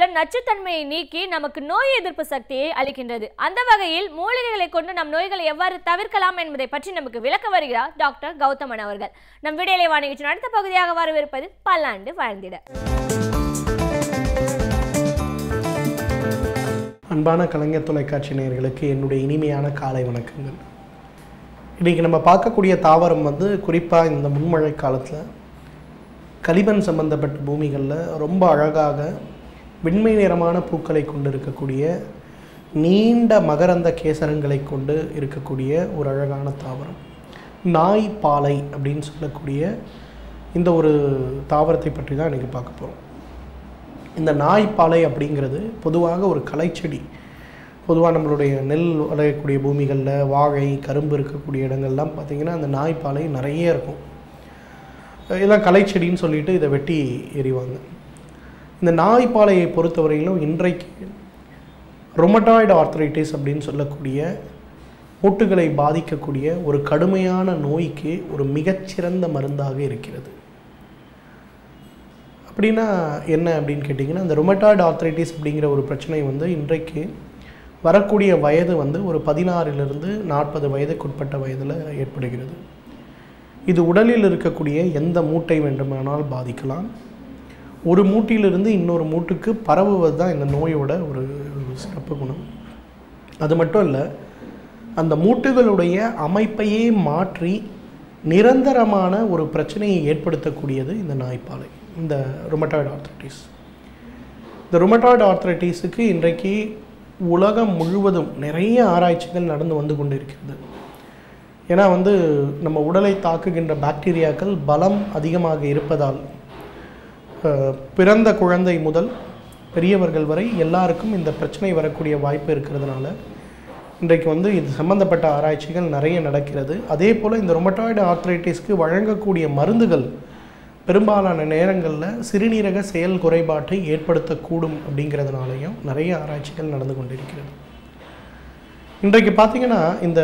உணவுல நச்சுத்தன்மையை நீக்கி நமக்கு நோய் எதிர்ப்பு சக்தியை அளிக்கின்றது அந்த வகையில் மூலிகைகளை கொண்டு நம் நோய்களை எவ்வாறு தவிர்க்கலாம் என்பதை பற்றி நமக்கு விளக்க வருகிறார் டாக்டர் கௌதமன் அவர்கள் நம் விடையிலே வாணிகிச்சு அடுத்த பகுதியாக வரவிருப்பது பல்லாண்டு வாழ்ந்திட அன்பான கலைஞர் தொலைக்காட்சி நேயர்களுக்கு என்னுடைய இனிமையான காலை வணக்கங்கள் இன்றைக்கி நம்ம பார்க்கக்கூடிய தாவரம் வந்து குறிப்பாக இந்த முன்மழை காலத்தில் களிமண் சம்மந்தப்பட்ட பூமிகளில் ரொம்ப அழகாக வெண்மை நிறமான பூக்களை கொண்டு இருக்கக்கூடிய நீண்ட மகரந்த கேசரங்களை கொண்டு இருக்கக்கூடிய ஒரு அழகான தாவரம் நாய் பாலை அப்படின்னு சொல்லக்கூடிய இந்த ஒரு தாவரத்தை பற்றி தான் இன்றைக்கி பார்க்க போகிறோம் இந்த நாய் பாலை அப்படிங்கிறது பொதுவாக ஒரு கலைச்செடி பொதுவாக நம்மளுடைய நெல் விளையக்கூடிய பூமிகளில் வாழை கரும்பு இருக்கக்கூடிய இடங்கள்லாம் பார்த்திங்கன்னா அந்த நாய் பாலை நிறைய இருக்கும் இதெல்லாம் கலைச்செடின்னு சொல்லிட்டு இதை வெட்டி எறிவாங்க இந்த நாய்ப்பாலையை பொறுத்தவரையிலும் இன்றைக்கு ரொமட்டாய்டு ஆர்த்தரைட்டிஸ் அப்படின்னு சொல்லக்கூடிய மூட்டுகளை பாதிக்கக்கூடிய ஒரு கடுமையான நோய்க்கு ஒரு மிகச்சிறந்த மருந்தாக இருக்கிறது அப்படின்னா என்ன அப்படின்னு கேட்டிங்கன்னா அந்த ரொமட்டாய்டு ஆர்த்தரைட்டிஸ் அப்படிங்கிற ஒரு பிரச்சனை வந்து இன்றைக்கு வரக்கூடிய வயது வந்து ஒரு பதினாறிலிருந்து நாற்பது வயதுக்குட்பட்ட வயதில் ஏற்படுகிறது இது உடலில் இருக்கக்கூடிய எந்த மூட்டை வேண்டுமானால் பாதிக்கலாம் ஒரு மூட்டிலிருந்து இன்னொரு மூட்டுக்கு பரவுவது தான் இந்த நோயோட ஒரு சிறப்பு குணம் அது மட்டும் இல்லை அந்த மூட்டுகளுடைய அமைப்பையே மாற்றி நிரந்தரமான ஒரு பிரச்சனையை ஏற்படுத்தக்கூடியது இந்த நாய்ப்பாலை இந்த ரொமட்டாய்டு ஆர்த்தரைட்டிஸ் இந்த ரொமட்டாய்டு ஆர்த்தரைட்டிஸுக்கு இன்றைக்கு உலகம் முழுவதும் நிறைய ஆராய்ச்சிகள் நடந்து வந்து கொண்டிருக்கிறது ஏன்னா வந்து நம்ம உடலை தாக்குகின்ற பாக்டீரியாக்கள் பலம் அதிகமாக இருப்பதால் பிறந்த குழந்தை முதல் பெரியவர்கள் வரை எல்லாருக்கும் இந்த பிரச்சனை வரக்கூடிய வாய்ப்பு இருக்கிறதுனால இன்றைக்கு வந்து இது சம்மந்தப்பட்ட ஆராய்ச்சிகள் நிறைய நடக்கிறது அதே போல் இந்த ரொமட்டாய்டு ஆர்த்ரைட்டிஸ்க்கு வழங்கக்கூடிய மருந்துகள் பெரும்பாலான நேரங்களில் சிறுநீரக செயல் குறைபாட்டை ஏற்படுத்தக்கூடும் அப்படிங்கிறதுனாலையும் நிறைய ஆராய்ச்சிகள் நடந்து கொண்டிருக்கிறது இன்றைக்கு பார்த்திங்கன்னா இந்த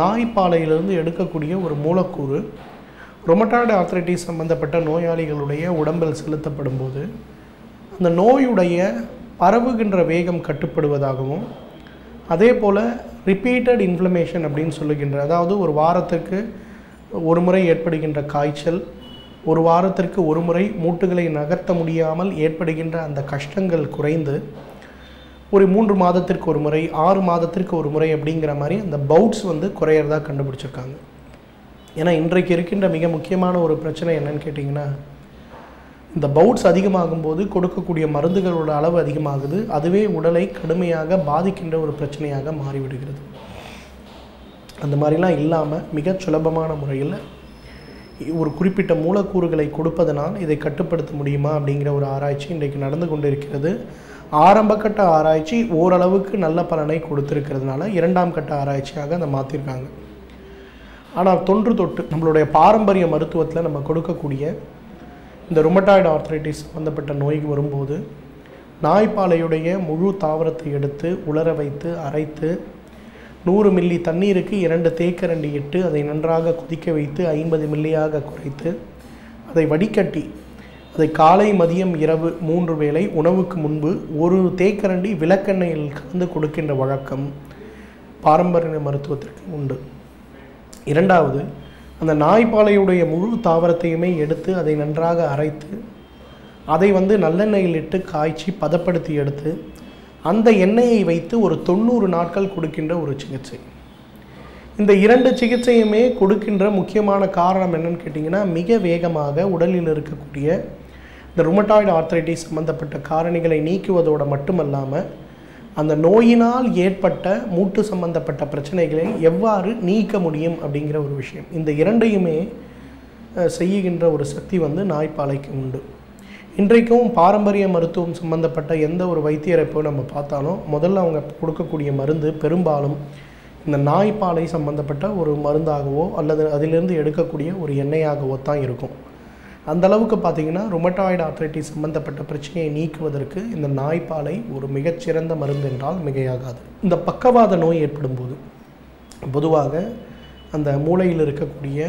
நாய்ப்பாலையிலிருந்து எடுக்கக்கூடிய ஒரு மூலக்கூறு ரொமட்டாய்டு ஆர்த்ரைட்டிஸ் சம்மந்தப்பட்ட நோயாளிகளுடைய உடம்பில் செலுத்தப்படும் போது அந்த நோயுடைய பரவுகின்ற வேகம் கட்டுப்படுவதாகவும் அதே போல் ரிப்பீட்டட் இன்ஃப்ளமேஷன் அப்படின்னு சொல்லுகின்ற அதாவது ஒரு வாரத்திற்கு ஒரு முறை ஏற்படுகின்ற காய்ச்சல் ஒரு வாரத்திற்கு ஒரு முறை மூட்டுகளை நகர்த்த முடியாமல் ஏற்படுகின்ற அந்த கஷ்டங்கள் குறைந்து ஒரு மூன்று மாதத்திற்கு ஒரு முறை ஆறு மாதத்திற்கு ஒரு முறை அப்படிங்கிற மாதிரி அந்த பவுட்ஸ் வந்து குறையிறதா கண்டுபிடிச்சிருக்காங்க ஏன்னா இன்றைக்கு இருக்கின்ற மிக முக்கியமான ஒரு பிரச்சனை என்னன்னு கேட்டிங்கன்னா இந்த பவுட்ஸ் அதிகமாகும் போது கொடுக்கக்கூடிய மருந்துகளோட அளவு அதிகமாகுது அதுவே உடலை கடுமையாக பாதிக்கின்ற ஒரு பிரச்சனையாக மாறிவிடுகிறது அந்த மாதிரிலாம் இல்லாமல் மிக சுலபமான முறையில் ஒரு குறிப்பிட்ட மூலக்கூறுகளை கொடுப்பதனால் இதை கட்டுப்படுத்த முடியுமா அப்படிங்கிற ஒரு ஆராய்ச்சி இன்றைக்கு நடந்து கொண்டிருக்கிறது ஆரம்ப கட்ட ஆராய்ச்சி ஓரளவுக்கு நல்ல பலனை கொடுத்துருக்கிறதுனால இரண்டாம் கட்ட ஆராய்ச்சியாக அதை மாற்றிருக்காங்க ஆனால் தொன்று தொட்டு நம்மளுடைய பாரம்பரிய மருத்துவத்தில் நம்ம கொடுக்கக்கூடிய இந்த ரொமட்டாய்டு ஆர்த்தரைட்டிஸ் சம்மந்தப்பட்ட நோய்க்கு வரும்போது நாய்ப்பாலையுடைய முழு தாவரத்தை எடுத்து உலர வைத்து அரைத்து நூறு மில்லி தண்ணீருக்கு இரண்டு தேக்கரண்டி இட்டு அதை நன்றாக கொதிக்க வைத்து ஐம்பது மில்லியாக குறைத்து அதை வடிகட்டி அதை காலை மதியம் இரவு மூன்று வேளை உணவுக்கு முன்பு ஒரு தேக்கரண்டி விளக்கெண்ணெயில் கலந்து கொடுக்கின்ற வழக்கம் பாரம்பரிய மருத்துவத்திற்கு உண்டு இரண்டாவது அந்த நாய்ப்பாலையுடைய முழு தாவரத்தையுமே எடுத்து அதை நன்றாக அரைத்து அதை வந்து நல்லெண்ணெயில் இட்டு காய்ச்சி பதப்படுத்தி எடுத்து அந்த எண்ணெயை வைத்து ஒரு தொண்ணூறு நாட்கள் கொடுக்கின்ற ஒரு சிகிச்சை இந்த இரண்டு சிகிச்சையுமே கொடுக்கின்ற முக்கியமான காரணம் என்னன்னு கேட்டிங்கன்னா மிக வேகமாக உடலில் இருக்கக்கூடிய இந்த ருமட்டாய்டு ஆர்த்தரைட்டிஸ் சம்மந்தப்பட்ட காரணிகளை நீக்குவதோடு மட்டுமல்லாமல் அந்த நோயினால் ஏற்பட்ட மூட்டு சம்பந்தப்பட்ட பிரச்சனைகளை எவ்வாறு நீக்க முடியும் அப்படிங்கிற ஒரு விஷயம் இந்த இரண்டையுமே செய்கின்ற ஒரு சக்தி வந்து நாய்ப்பாலைக்கு உண்டு இன்றைக்கும் பாரம்பரிய மருத்துவம் சம்பந்தப்பட்ட எந்த ஒரு வைத்தியரைப்பு நம்ம பார்த்தாலும் முதல்ல அவங்க கொடுக்கக்கூடிய மருந்து பெரும்பாலும் இந்த நாய்ப்பாலை சம்பந்தப்பட்ட ஒரு மருந்தாகவோ அல்லது அதிலிருந்து எடுக்கக்கூடிய ஒரு எண்ணெயாகவோ தான் இருக்கும் அந்த அளவுக்கு பார்த்திங்கன்னா ரொமட்டாய்டு ஆர்த்ரைட்டிஸ் சம்மந்தப்பட்ட பிரச்சனையை நீக்குவதற்கு இந்த நாய்ப்பாலை ஒரு மிகச்சிறந்த மருந்து என்றால் மிகையாகாது இந்த பக்கவாத நோய் ஏற்படும் போது பொதுவாக அந்த மூளையில் இருக்கக்கூடிய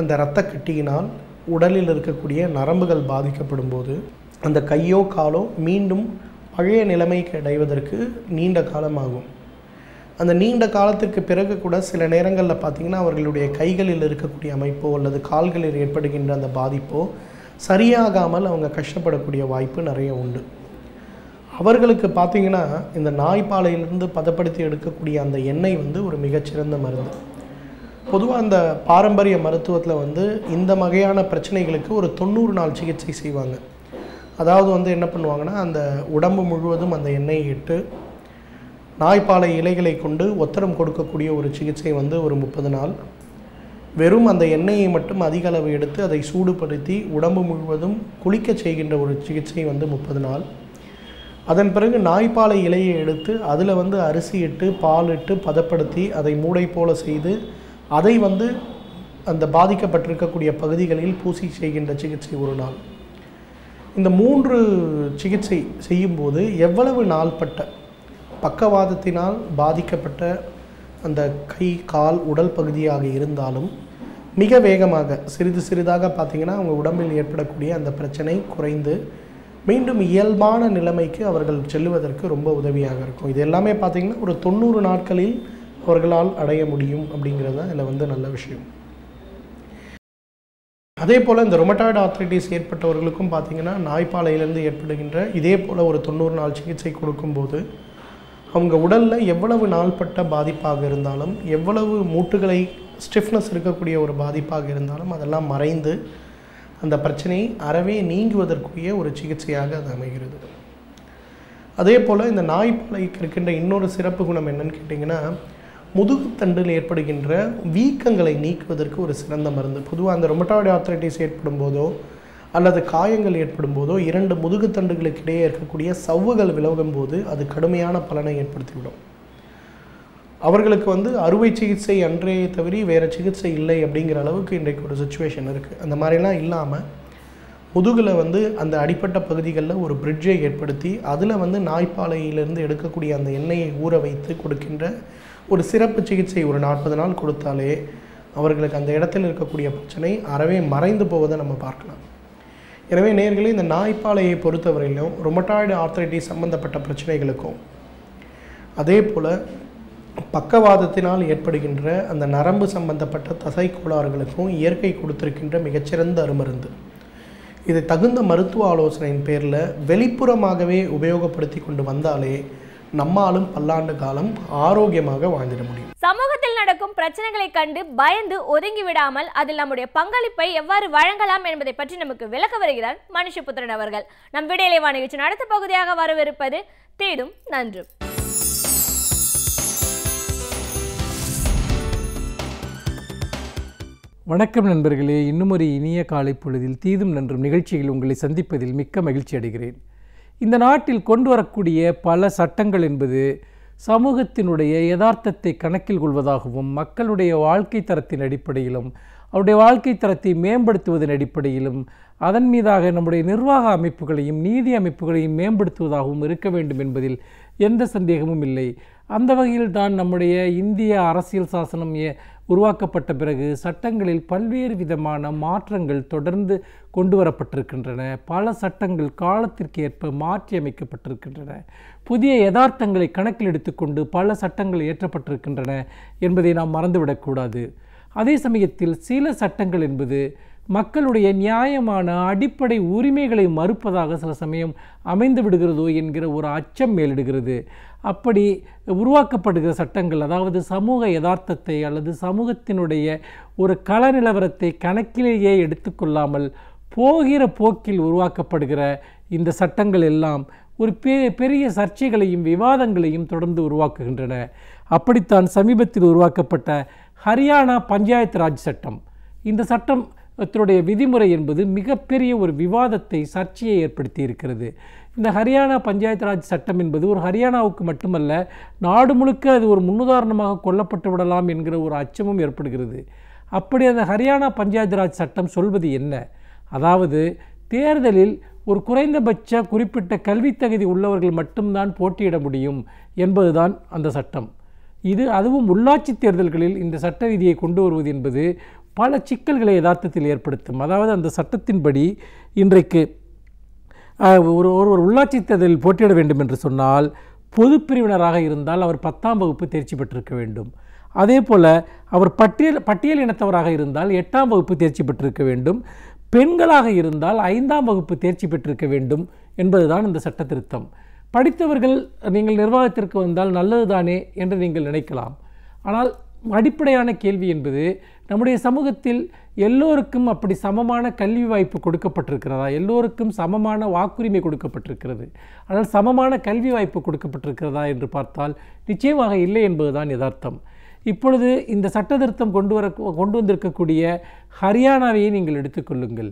அந்த இரத்த கட்டியினால் உடலில் இருக்கக்கூடிய நரம்புகள் பாதிக்கப்படும் போது அந்த கையோ காலோ மீண்டும் பழைய நிலைமைக்கு அடைவதற்கு நீண்ட காலமாகும் அந்த நீண்ட காலத்திற்கு பிறகு கூட சில நேரங்களில் பார்த்திங்கன்னா அவர்களுடைய கைகளில் இருக்கக்கூடிய அமைப்போ அல்லது கால்களில் ஏற்படுகின்ற அந்த பாதிப்போ சரியாகாமல் அவங்க கஷ்டப்படக்கூடிய வாய்ப்பு நிறைய உண்டு அவர்களுக்கு பார்த்திங்கன்னா இந்த நாய்ப்பாலையிலிருந்து பதப்படுத்தி எடுக்கக்கூடிய அந்த எண்ணெய் வந்து ஒரு மிகச்சிறந்த மருந்து பொதுவாக அந்த பாரம்பரிய மருத்துவத்தில் வந்து இந்த வகையான பிரச்சனைகளுக்கு ஒரு தொண்ணூறு நாள் சிகிச்சை செய்வாங்க அதாவது வந்து என்ன பண்ணுவாங்கன்னா அந்த உடம்பு முழுவதும் அந்த எண்ணெயை இட்டு நாய்ப்பாலை இலைகளை கொண்டு ஒத்தரம் கொடுக்கக்கூடிய ஒரு சிகிச்சை வந்து ஒரு முப்பது நாள் வெறும் அந்த எண்ணெயை மட்டும் அதிக அளவு எடுத்து அதை சூடுபடுத்தி உடம்பு முழுவதும் குளிக்க செய்கின்ற ஒரு சிகிச்சை வந்து முப்பது நாள் அதன் பிறகு நாய்ப்பாலை இலையை எடுத்து அதில் வந்து அரிசி இட்டு பால் இட்டு பதப்படுத்தி அதை மூடை போல செய்து அதை வந்து அந்த பாதிக்கப்பட்டிருக்கக்கூடிய பகுதிகளில் பூசி செய்கின்ற சிகிச்சை ஒரு நாள் இந்த மூன்று சிகிச்சை செய்யும்போது எவ்வளவு நாள்பட்ட பக்கவாதத்தினால் பாதிக்கப்பட்ட அந்த கை கால் உடல் பகுதியாக இருந்தாலும் மிக வேகமாக சிறிது சிறிதாக பார்த்திங்கன்னா அவங்க உடம்பில் ஏற்படக்கூடிய அந்த பிரச்சனை குறைந்து மீண்டும் இயல்பான நிலைமைக்கு அவர்கள் செல்லுவதற்கு ரொம்ப உதவியாக இருக்கும் இது எல்லாமே பார்த்திங்கன்னா ஒரு தொண்ணூறு நாட்களில் அவர்களால் அடைய முடியும் அப்படிங்கிறது தான் இதில் வந்து நல்ல விஷயம் அதே போல் இந்த ரொமட்டாய்டு ஆத்திரைட்டிஸ் ஏற்பட்டவர்களுக்கும் பார்த்திங்கன்னா நாய்ப்பாலையிலேருந்து ஏற்படுகின்ற இதே போல் ஒரு தொண்ணூறு நாள் சிகிச்சை கொடுக்கும்போது அவங்க உடலில் எவ்வளவு நாள்பட்ட பாதிப்பாக இருந்தாலும் எவ்வளவு மூட்டுகளை ஸ்டிஃப்னஸ் இருக்கக்கூடிய ஒரு பாதிப்பாக இருந்தாலும் அதெல்லாம் மறைந்து அந்த பிரச்சனையை அறவே நீங்குவதற்குரிய ஒரு சிகிச்சையாக அது அமைகிறது அதே போல் இந்த நாய்ப்பலை இருக்கின்ற இன்னொரு சிறப்பு குணம் என்னன்னு கேட்டிங்கன்னா முதுகுத்தண்டில் ஏற்படுகின்ற வீக்கங்களை நீக்குவதற்கு ஒரு சிறந்த மருந்து பொதுவாக அந்த ரொமட்டாய்டு ஆர்த்தரைட்டிஸ் ஏற்படும் போதோ அல்லது காயங்கள் ஏற்படும் போதோ இரண்டு முதுகுத்தண்டுகளுக்கு இடையே இருக்கக்கூடிய சவ்வுகள் விலகும் போது அது கடுமையான பலனை ஏற்படுத்திவிடும் அவர்களுக்கு வந்து அறுவை சிகிச்சை அன்றே தவிர வேறு சிகிச்சை இல்லை அப்படிங்கிற அளவுக்கு இன்றைக்கு ஒரு சுச்சுவேஷன் இருக்குது அந்த மாதிரிலாம் இல்லாமல் முதுகில் வந்து அந்த அடிப்பட்ட பகுதிகளில் ஒரு பிரிட்ஜை ஏற்படுத்தி அதில் வந்து நாய்ப்பாலையிலிருந்து எடுக்கக்கூடிய அந்த எண்ணெயை ஊற வைத்து கொடுக்கின்ற ஒரு சிறப்பு சிகிச்சை ஒரு நாற்பது நாள் கொடுத்தாலே அவர்களுக்கு அந்த இடத்தில் இருக்கக்கூடிய பிரச்சனை அறவே மறைந்து போவதை நம்ம பார்க்கலாம் எனவே நேர்களே இந்த நாய்ப்பாலையை பொறுத்தவரையிலும் ரொமட்டாய்டு ஆர்த்தரைட்டிஸ் சம்பந்தப்பட்ட பிரச்சனைகளுக்கும் அதே போல் பக்கவாதத்தினால் ஏற்படுகின்ற அந்த நரம்பு சம்பந்தப்பட்ட தசை கோளாறுகளுக்கும் இயற்கை கொடுத்திருக்கின்ற மிகச்சிறந்த அருமருந்து இது தகுந்த மருத்துவ ஆலோசனையின் பேரில் வெளிப்புறமாகவே உபயோகப்படுத்தி கொண்டு வந்தாலே நம்மாலும் பல்லாண்டு காலம் ஆரோக்கியமாக வாழ்ந்துட முடியும் சமூகத்தில் நடக்கும் பிரச்சனைகளை கண்டு பயந்து ஒதுங்கி விடாமல் அதில் நம்முடைய பங்களிப்பை எவ்வாறு வழங்கலாம் என்பதை பற்றி நமக்கு விளக்க வருகிறார் மனுஷபுத்திரன் அவர்கள் நம் விடையிலைவா நிகழ்ச்சியின் அடுத்த பகுதியாக வரவிருப்பது தேடும் நன்றும் வணக்கம் நண்பர்களே இன்னும் ஒரு இனிய காலை பொழுதில் தீதும் நன்றும் நிகழ்ச்சியில் உங்களை சந்திப்பதில் மிக்க மகிழ்ச்சி அடைகிறேன் இந்த நாட்டில் கொண்டு வரக்கூடிய பல சட்டங்கள் என்பது சமூகத்தினுடைய யதார்த்தத்தை கணக்கில் கொள்வதாகவும் மக்களுடைய வாழ்க்கை தரத்தின் அடிப்படையிலும் அவருடைய வாழ்க்கை தரத்தை மேம்படுத்துவதன் அடிப்படையிலும் அதன் மீதாக நம்முடைய நிர்வாக அமைப்புகளையும் நீதி அமைப்புகளையும் மேம்படுத்துவதாகவும் இருக்க வேண்டும் என்பதில் எந்த சந்தேகமும் இல்லை அந்த வகையில் தான் நம்முடைய இந்திய அரசியல் சாசனம் உருவாக்கப்பட்ட பிறகு சட்டங்களில் பல்வேறு விதமான மாற்றங்கள் தொடர்ந்து கொண்டு வரப்பட்டிருக்கின்றன பல சட்டங்கள் காலத்திற்கு ஏற்ப மாற்றி அமைக்கப்பட்டிருக்கின்றன புதிய யதார்த்தங்களை கணக்கில் எடுத்துக்கொண்டு பல சட்டங்கள் ஏற்றப்பட்டிருக்கின்றன என்பதை நாம் மறந்துவிடக்கூடாது அதே சமயத்தில் சில சட்டங்கள் என்பது மக்களுடைய நியாயமான அடிப்படை உரிமைகளை மறுப்பதாக சில சமயம் அமைந்து விடுகிறதோ என்கிற ஒரு அச்சம் மேலிடுகிறது அப்படி உருவாக்கப்படுகிற சட்டங்கள் அதாவது சமூக யதார்த்தத்தை அல்லது சமூகத்தினுடைய ஒரு கள நிலவரத்தை கணக்கிலேயே எடுத்துக்கொள்ளாமல் போகிற போக்கில் உருவாக்கப்படுகிற இந்த சட்டங்கள் எல்லாம் ஒரு பெ பெரிய சர்ச்சைகளையும் விவாதங்களையும் தொடர்ந்து உருவாக்குகின்றன அப்படித்தான் சமீபத்தில் உருவாக்கப்பட்ட ஹரியானா பஞ்சாயத்து ராஜ் சட்டம் இந்த சட்டம் அதனுடைய விதிமுறை என்பது மிகப்பெரிய ஒரு விவாதத்தை சர்ச்சையை ஏற்படுத்தி இருக்கிறது இந்த ஹரியானா பஞ்சாயத்து ராஜ் சட்டம் என்பது ஒரு ஹரியானாவுக்கு மட்டுமல்ல நாடு முழுக்க அது ஒரு முன்னுதாரணமாக கொல்லப்பட்டு விடலாம் என்கிற ஒரு அச்சமும் ஏற்படுகிறது அப்படி அந்த ஹரியானா பஞ்சாயத்து ராஜ் சட்டம் சொல்வது என்ன அதாவது தேர்தலில் ஒரு குறைந்தபட்ச குறிப்பிட்ட தகுதி உள்ளவர்கள் மட்டும்தான் போட்டியிட முடியும் என்பதுதான் அந்த சட்டம் இது அதுவும் உள்ளாட்சி தேர்தல்களில் இந்த சட்ட விதியை கொண்டு வருவது என்பது பல சிக்கல்களை யதார்த்தத்தில் ஏற்படுத்தும் அதாவது அந்த சட்டத்தின்படி இன்றைக்கு ஒரு ஒரு உள்ளாட்சி தேர்தலில் போட்டியிட வேண்டும் என்று சொன்னால் பொது பிரிவினராக இருந்தால் அவர் பத்தாம் வகுப்பு தேர்ச்சி பெற்றிருக்க வேண்டும் அதே போல் அவர் பட்டியல் பட்டியல் இனத்தவராக இருந்தால் எட்டாம் வகுப்பு தேர்ச்சி பெற்றிருக்க வேண்டும் பெண்களாக இருந்தால் ஐந்தாம் வகுப்பு தேர்ச்சி பெற்றிருக்க வேண்டும் என்பதுதான் இந்த சட்ட திருத்தம் படித்தவர்கள் நீங்கள் நிர்வாகத்திற்கு வந்தால் நல்லது தானே என்று நீங்கள் நினைக்கலாம் ஆனால் அடிப்படையான கேள்வி என்பது நம்முடைய சமூகத்தில் எல்லோருக்கும் அப்படி சமமான கல்வி வாய்ப்பு கொடுக்கப்பட்டிருக்கிறதா எல்லோருக்கும் சமமான வாக்குரிமை கொடுக்கப்பட்டிருக்கிறது ஆனால் சமமான கல்வி வாய்ப்பு கொடுக்கப்பட்டிருக்கிறதா என்று பார்த்தால் நிச்சயமாக இல்லை என்பதுதான் யதார்த்தம் இப்பொழுது இந்த சட்ட திருத்தம் கொண்டு வர கொண்டு வந்திருக்கக்கூடிய ஹரியானாவையே நீங்கள் எடுத்துக்கொள்ளுங்கள்